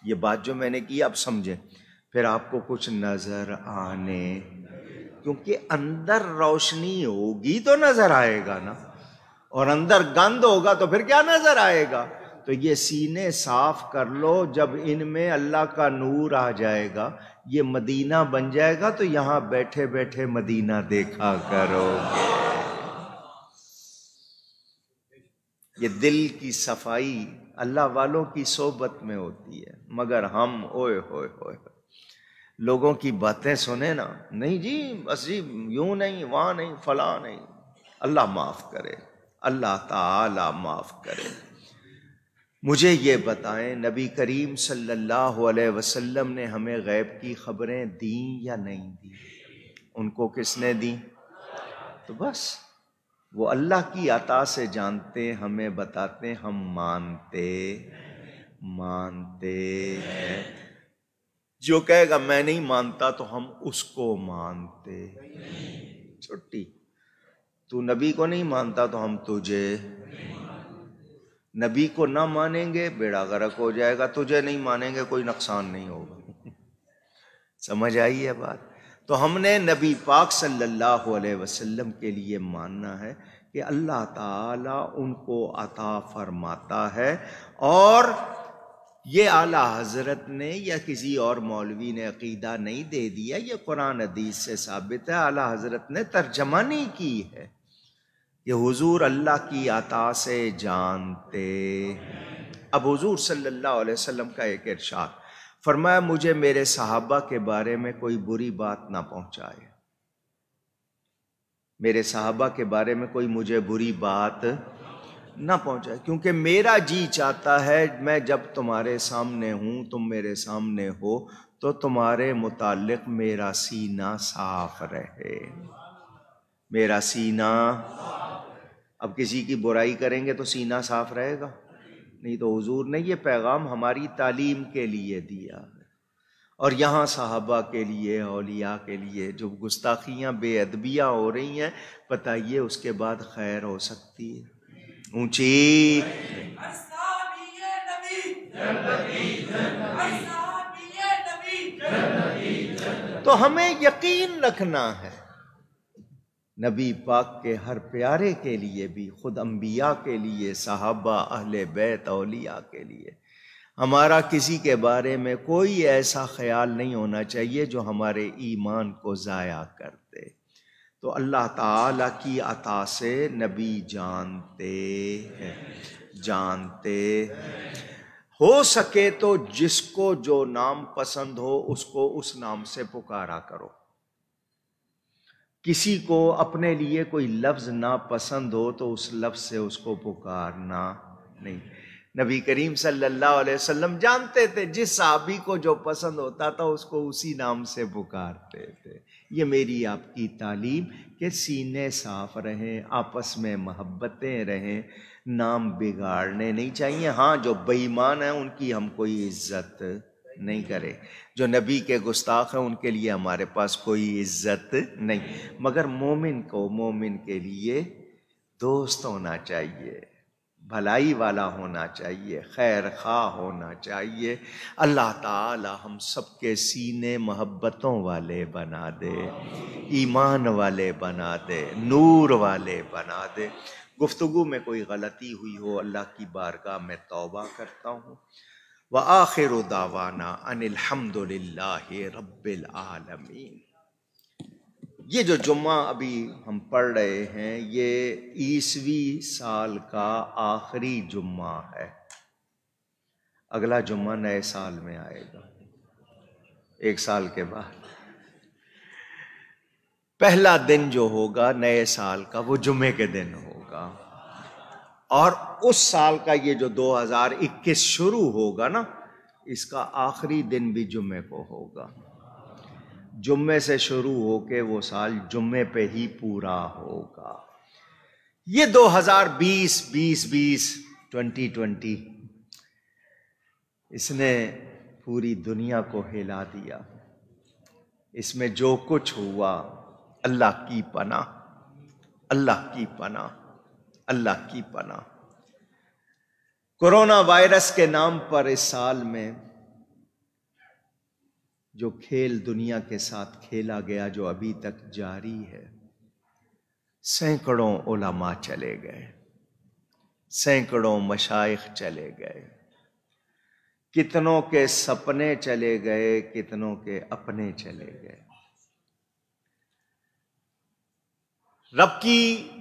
ये बात जो मैंने की आप समझे फिर आपको कुछ नजर आने क्योंकि अंदर रोशनी होगी तो नजर आएगा ना और अंदर गंद होगा तो फिर क्या नजर आएगा तो ये सीने साफ कर लो जब इनमें अल्लाह का नूर आ जाएगा ये मदीना बन जाएगा तो यहां बैठे बैठे मदीना देखा करो ये दिल की सफाई अल्लाह वालों की सोबत में होती है मगर हम ओए होए होए लोगों की बातें सुने ना नहीं जी बस जी यूं नहीं वहाँ नहीं फला नहीं अल्लाह माफ़ करे अल्लाह ताला माफ़ करे मुझे ये बताएं नबी करीम सल्लल्लाहु अलैहि वसल्लम ने हमें गैब की खबरें दी या नहीं दी उनको किसने दी तो बस वो अल्लाह की अता से जानते हमें बताते हम मानते मानते हैं जो कहेगा मैं नहीं मानता तो हम उसको मानते छुट्टी तू नबी को नहीं मानता तो हम तुझे नबी को ना मानेंगे बेड़ा गर्क हो जाएगा तुझे नहीं मानेंगे कोई नुकसान नहीं होगा समझ आई है बात तो हमने नबी पाक सल्लल्लाहु अलैहि वसल्लम के लिए मानना है कि अल्लाह ताला उनको अता फरमाता है और ये आला हजरत ने या किसी और मौलवी ने अकीदा नहीं दे दिया ये कुरान हदीस से साबित है आला हजरत ने तर्जमा नहीं की है ये हुजूर अल्लाह की आता से जानते अब हुजूर सल्लल्लाहु अलैहि वसल्लम का एक इरशाद फरमाया मुझे मेरे सहाबा के बारे में कोई बुरी बात ना पहुंचाए मेरे सहाबा के बारे में कोई मुझे बुरी बात ना पहुंचाए क्योंकि मेरा जी चाहता है मैं जब तुम्हारे सामने हूं तुम मेरे सामने हो तो तुम्हारे मुतालिक मेरा सीना साफ रहे मेरा सीना अब किसी की बुराई करेंगे तो सीना साफ रहेगा नहीं तो हुजूर ने ये पैगाम हमारी तालीम के लिए दिया है और यहाँ साहबा के लिए अलिया के लिए जो गुस्ताखियाँ बेअदबियाँ हो रही हैं बताइए उसके बाद खैर हो सकती है ऊंची तो हमें यकीन रखना है नबी पाक के हर प्यारे के लिए भी खुद अम्बिया के लिए साहबा अहल बैत अलिया के लिए हमारा किसी के बारे में कोई ऐसा ख्याल नहीं होना चाहिए जो हमारे ईमान को ज़ाया कर दे तो अल्लाह ताला की अता से नबी जानते हैं जानते हैं हो सके तो जिसको जो नाम पसंद हो उसको उस नाम से पुकारा करो किसी को अपने लिए कोई लफ्ज़ ना पसंद हो तो उस लफ्ज़ से उसको पुकारना नहीं नबी करीम सल्लल्लाहु अलैहि वसल्लम जानते थे जिस साहबी को जो पसंद होता था उसको उसी नाम से पुकारते थे ये मेरी आपकी तालीम के सीने साफ रहें आपस में महब्बतें रहें नाम बिगाड़ने नहीं चाहिए हाँ जो बेईमान हैं उनकी हम कोई इज्जत नहीं करे जो नबी के गुस्ताख हैं उनके लिए हमारे पास कोई इज्जत नहीं मगर मोमिन को मोमिन के लिए दोस्त होना चाहिए भलाई वाला होना चाहिए खैर खा होना चाहिए अल्लाह ताला हम सबके सीने मोहब्बतों वाले बना दे ईमान वाले बना दे नूर वाले बना दे गुफ्तु में कोई गलती हुई हो अल्लाह की बारगाह में तौबा करता हूँ व आखिर दावाना अनिलहमदिल्ला आलमीन ये जो जुम्मा अभी हम पढ़ रहे हैं ये ईसवी साल का आखिरी जुम्मा है अगला जुम्मा नए साल में आएगा एक साल के बाद पहला दिन जो होगा नए साल का वो जुम्मे के दिन होगा और उस साल का ये जो 2021 शुरू होगा ना इसका आखिरी दिन भी जुम्मे को होगा जुम्मे से शुरू होके वो साल जुम्मे पे ही पूरा होगा ये 2020 20 20 2020 इसने पूरी दुनिया को हिला दिया इसमें जो कुछ हुआ अल्लाह की पना अल्लाह की पना अल्लाह की पना कोरोना वायरस के नाम पर इस साल में जो खेल दुनिया के साथ खेला गया जो अभी तक जारी है सैकड़ों ओलामा चले गए सैकड़ों मशाइख चले गए कितनों के सपने चले गए कितनों के अपने चले गए रब की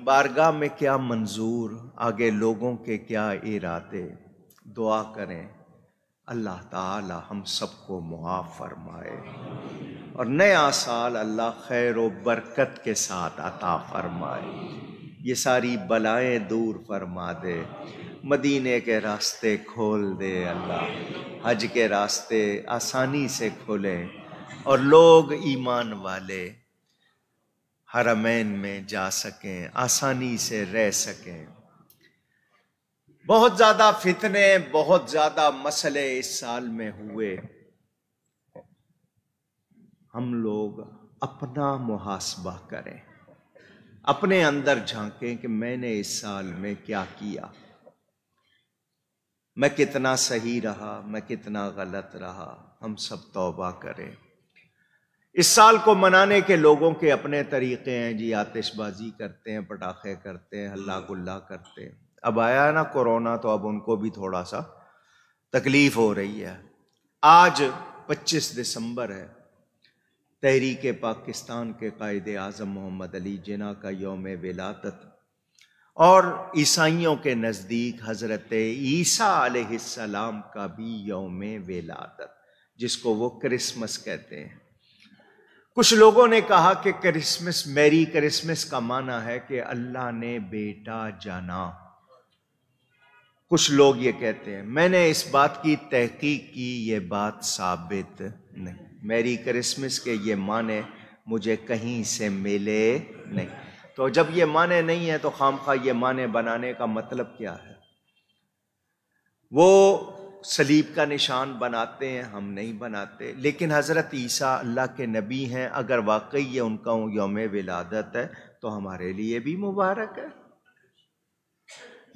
बारगाह में क्या मंजूर आगे लोगों के क्या इरादे दुआ करें अल्लाह ताला हम सबको मुआफ़ फरमाए और नया साल अल्लाह खैर व बरकत के साथ अता फरमाए ये सारी बलाएं दूर फरमा दे मदीने के रास्ते खोल दे अल्लाह हज के रास्ते आसानी से खोलें और लोग ईमान वाले हरमैन में जा सकें आसानी से रह सकें बहुत ज़्यादा फितने बहुत ज़्यादा मसले इस साल में हुए हम लोग अपना मुहासबा करें अपने अंदर झांकें कि मैंने इस साल में क्या किया मैं कितना सही रहा मैं कितना गलत रहा हम सब तौबा करें इस साल को मनाने के लोगों के अपने तरीके हैं जी आतिशबाजी करते हैं पटाखे करते हैं हल्ला गुल्ला करते हैं अब आया ना कोरोना तो अब उनको भी थोड़ा सा तकलीफ हो रही है आज 25 दिसंबर है तहरीक पाकिस्तान के कायद आज़म मोहम्मद अली जिना का योम विलादत और ईसाइयों के नज़दीक हज़रत ईसा सलाम का भी योम विलादत जिसको वो क्रिसमस कहते हैं कुछ लोगों ने कहा कि क्रिसमस मैरी क्रिसमस का माना है कि अल्लाह ने बेटा जाना कुछ लोग ये कहते हैं मैंने इस बात की तहकीक की ये बात साबित नहीं मैरी क्रिसमस के ये माने मुझे कहीं से मिले नहीं तो जब ये माने नहीं है तो खाम खा ये माने बनाने का मतलब क्या है वो सलीब का निशान बनाते हैं हम नहीं बनाते लेकिन हज़रत ईसा अल्लाह के नबी हैं अगर वाकई ये उनका योम विलादत है तो हमारे लिए भी मुबारक है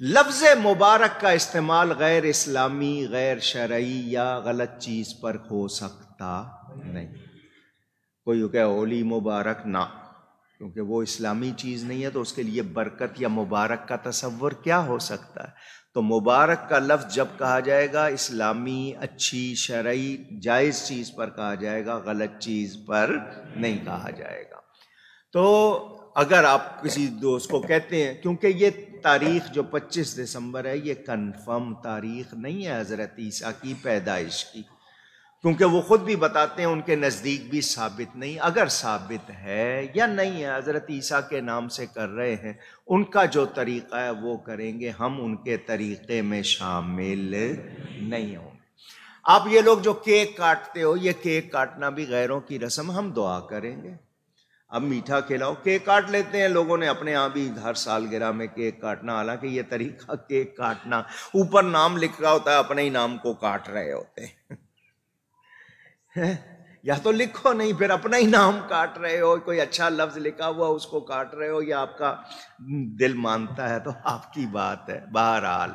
लफ्ज़ मुबारक का इस्तेमाल गैर इस्लामी गैर शरई या गलत चीज़ पर हो सकता नहीं कोई कहे ओली मुबारक ना क्योंकि वो इस्लामी चीज़ नहीं है तो उसके लिए बरकत या मुबारक का तस्वर क्या हो सकता है तो मुबारक का लफ्ज़ जब कहा जाएगा इस्लामी अच्छी शरई जायज़ चीज़ पर कहा जाएगा गलत चीज़ पर नहीं कहा जाएगा तो अगर आप किसी दोस्त को कहते हैं क्योंकि ये तारीख़ जो 25 दिसंबर है ये कन्फर्म तारीख़ नहीं है हज़रत ईसा की पैदाइश की क्योंकि वो खुद भी बताते हैं उनके नज़दीक भी साबित नहीं अगर साबित है या नहीं है हज़रत ईसा के नाम से कर रहे हैं उनका जो तरीक़ा है वो करेंगे हम उनके तरीक़े में शामिल नहीं होंगे आप ये लोग जो केक काटते हो ये केक काटना भी गैरों की रस्म हम दुआ करेंगे अब मीठा खिलाओ केक काट लेते हैं लोगों ने अपने यहाँ भी हर सालगिरह में केक काटना हालांकि ये तरीका केक काटना ऊपर नाम लिख रहा होता है अपने ही नाम को काट रहे होते हैं या तो लिखो नहीं फिर अपना ही नाम काट रहे हो कोई अच्छा लफ्ज लिखा हुआ उसको काट रहे हो या आपका दिल मानता है तो आपकी बात है बहरहाल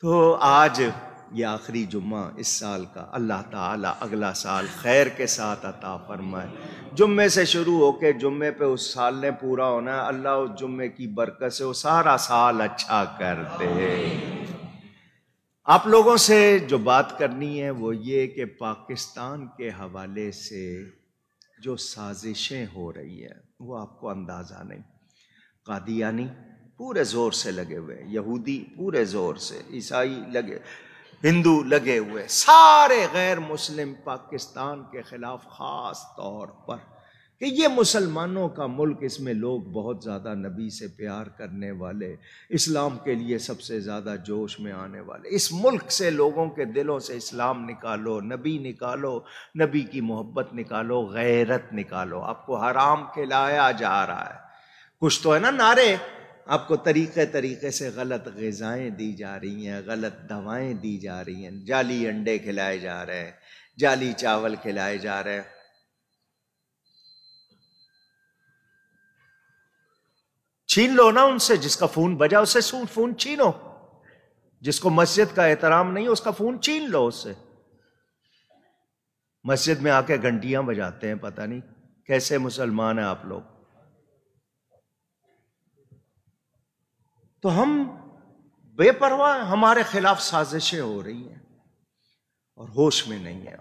तो आज ये आखिरी जुम्मा इस साल का अल्लाह ताला अगला साल खैर के साथ अता फरमाए जुम्मे से शुरू होकर जुम्मे पे उस साल ने पूरा होना है अल्लाह उस जुम्मे की बरकत से वो सारा साल अच्छा करते हैं आप लोगों से जो बात करनी है वो ये कि पाकिस्तान के हवाले से जो साजिशें हो रही हैं वो आपको अंदाज़ा नहीं कादियानी पूरे ज़ोर से लगे हुए यहूदी पूरे ज़ोर से ईसाई लगे हिंदू लगे हुए सारे गैर मुस्लिम पाकिस्तान के ख़िलाफ़ ख़ास तौर पर कि ये मुसलमानों का मुल्क इसमें लोग बहुत ज़्यादा नबी से प्यार करने वाले इस्लाम के लिए सबसे ज़्यादा जोश में आने वाले इस मुल्क से लोगों के दिलों से इस्लाम निकालो नबी निकालो नबी की मोहब्बत निकालो गैरत निकालो आपको हराम खिलाया जा रहा है कुछ तो है ना नारे आपको तरीके तरीके से गलत गज़ाएँ दी जा रही हैं गलत दवाएँ दी जा रही हैं जाली अंडे खिलाए जा रहे हैं जाली चावल खिलाए जा रहे हैं छीन लो ना उनसे जिसका फोन बजा उसे फोन छीनो जिसको मस्जिद का एहतराम नहीं उसका फोन छीन लो उससे मस्जिद में आके घंटियां बजाते हैं पता नहीं कैसे मुसलमान हैं आप लोग तो हम बेपरवाह हमारे खिलाफ साजिशें हो रही हैं और होश में नहीं है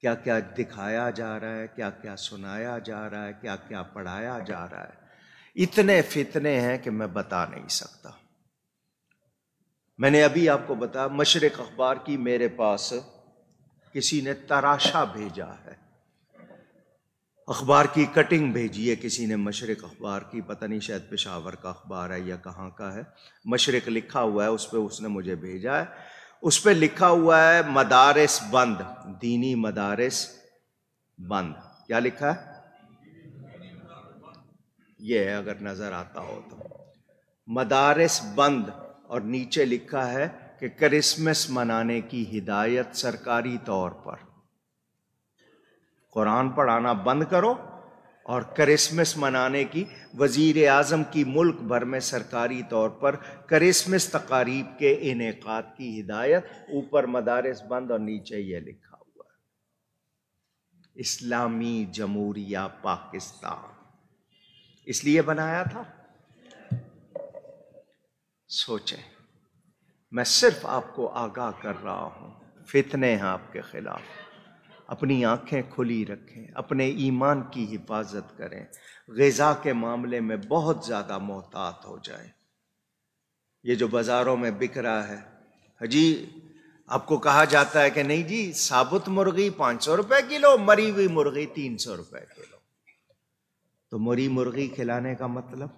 क्या क्या दिखाया जा रहा है क्या क्या सुनाया जा रहा है क्या क्या पढ़ाया जा रहा है इतने फितने हैं कि मैं बता नहीं सकता मैंने अभी आपको बताया मशरक अखबार की मेरे पास किसी ने तराशा भेजा है अखबार की कटिंग भेजी है किसी ने मशरक अखबार की पता नहीं शायद पेशावर का अखबार है या कहाँ का है मशरक लिखा हुआ है उस पर उसने मुझे भेजा है उस पर लिखा हुआ है मदारस बंद दीनी मदारस बंद क्या लिखा है ये है अगर नज़र आता हो तो मदारस बंद और नीचे लिखा है कि क्रिसमस मनाने की हिदायत सरकारी तौर पर कुरान पढ़ाना बंद करो और क्रिसमस मनाने की वजीर आज़म की मुल्क भर में सरकारी तौर पर क्रिसमस तकारीब के इनका की हिदायत ऊपर मदारस बंद और नीचे ये लिखा हुआ इस्लामी जमहूरिया पाकिस्तान इसलिए बनाया था सोचें मैं सिर्फ आपको आगाह कर रहा हूं फितने हैं आपके खिलाफ अपनी आंखें खुली रखें अपने ईमान की हिफाजत करें गज़ा के मामले में बहुत ज़्यादा मोहतात हो जाए ये जो बाज़ारों में बिक रहा है हजी आपको कहा जाता है कि नहीं जी साबुत मुर्गी पांच सौ रुपए किलो मरी हुई मुर्गी तीन सौ रुपए किलो तो मरी मुर्गी खिलाने का मतलब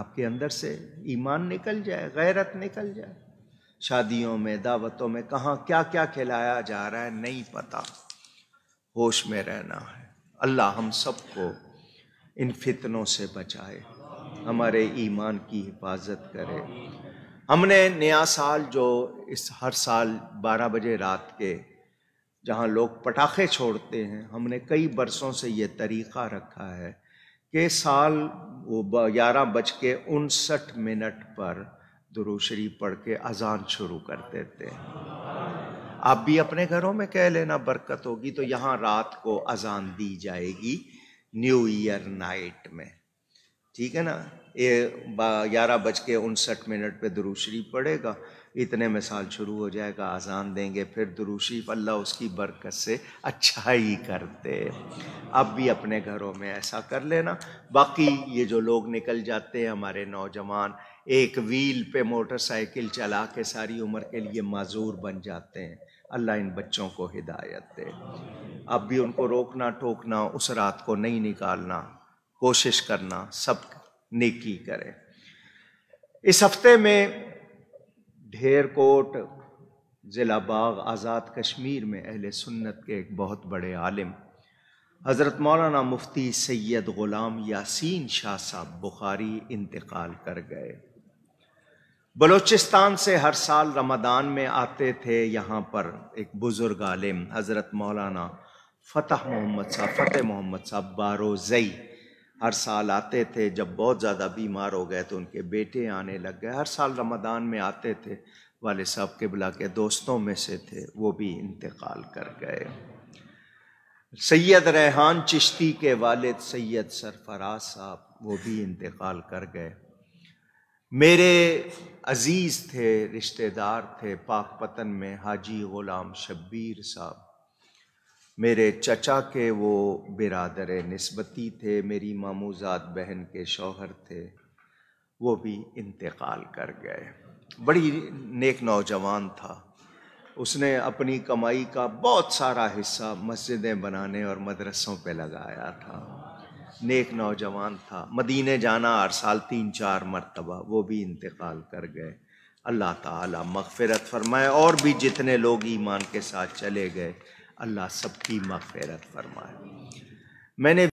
आपके अंदर से ईमान निकल जाए गैरत निकल जाए शादियों में दावतों में कहाँ क्या क्या खिलाया जा रहा है नहीं पता होश में रहना है अल्लाह हम सबको इन फितनों से बचाए हमारे ईमान की हिफाजत करे हमने नया साल जो इस हर साल 12 बजे रात के जहाँ लोग पटाखे छोड़ते हैं हमने कई बरसों से ये तरीक़ा रखा है कि साल वो ग्यारह बज के उनसठ मिनट पर दुरुशरी पढ़ के अजान शुरू कर देते हैं आप भी अपने घरों में कह लेना बरकत होगी तो यहाँ रात को अजान दी जाएगी न्यू ईयर नाइट में ठीक है ना ये ग्यारह बज के उनसठ मिनट पर दुरुशरी पड़ेगा इतने में साल शुरू हो जाएगा आज़ान देंगे फिर दुरूशीफ अल्लाह उसकी बरकत से अच्छाई कर दे अब भी अपने घरों में ऐसा कर लेना बाकी ये जो लोग निकल जाते हैं हमारे नौजवान एक व्हील पे मोटरसाइकिल चला के सारी उम्र के लिए माजूर बन जाते हैं अल्लाह इन बच्चों को हिदायत दे अब भी उनको रोकना टोकना उस रात को नहीं निकालना कोशिश करना सब नेकी करें इस हफ्ते में ढेरकोट ज़िला बाग आज़ाद कश्मीर में अहल सुन्नत के एक बहुत बड़े आलिम हज़रत मौलाना मुफ्ती सैयद ग़ुलाम यासीन शाह साहब बुखारी इंतकाल कर गए बलूचिस्तान से हर साल रमदान में आते थे यहाँ पर एक बुज़ुर्ग आलिम हज़रत मौलाना फ़तेह मोहम्मद साहब फ़तेह मोहम्मद साहब बारोज़ई हर साल आते थे जब बहुत ज़्यादा बीमार हो गए तो उनके बेटे आने लग गए हर साल रमदान में आते थे वाले साहब के बुला के दोस्तों में से थे वो भी इंतकाल कर गए सैयद रेहान चिश्ती के वालिद सैयद सरफराज साहब वो भी इंतकाल कर गए मेरे अज़ीज़ थे रिश्तेदार थे पाक पतन में हाजी ग़ुलाम शब्बीर साहब मेरे चचा के वो बिरादर नस्बती थे मेरी मामूजात बहन के शौहर थे वो भी इंतकाल कर गए बड़ी नेक नौजवान था उसने अपनी कमाई का बहुत सारा हिस्सा मस्जिदें बनाने और मदरसों पे लगाया था नेक नौजवान था मदीने जाना हर साल तीन चार मरतबा वो भी इंतकाल कर गए अल्लाह ताला मगफिरत फरमाए और भी जितने लोग ईमान के साथ चले गए अल्लाह सबकी मफ़रत फरमाए मैंने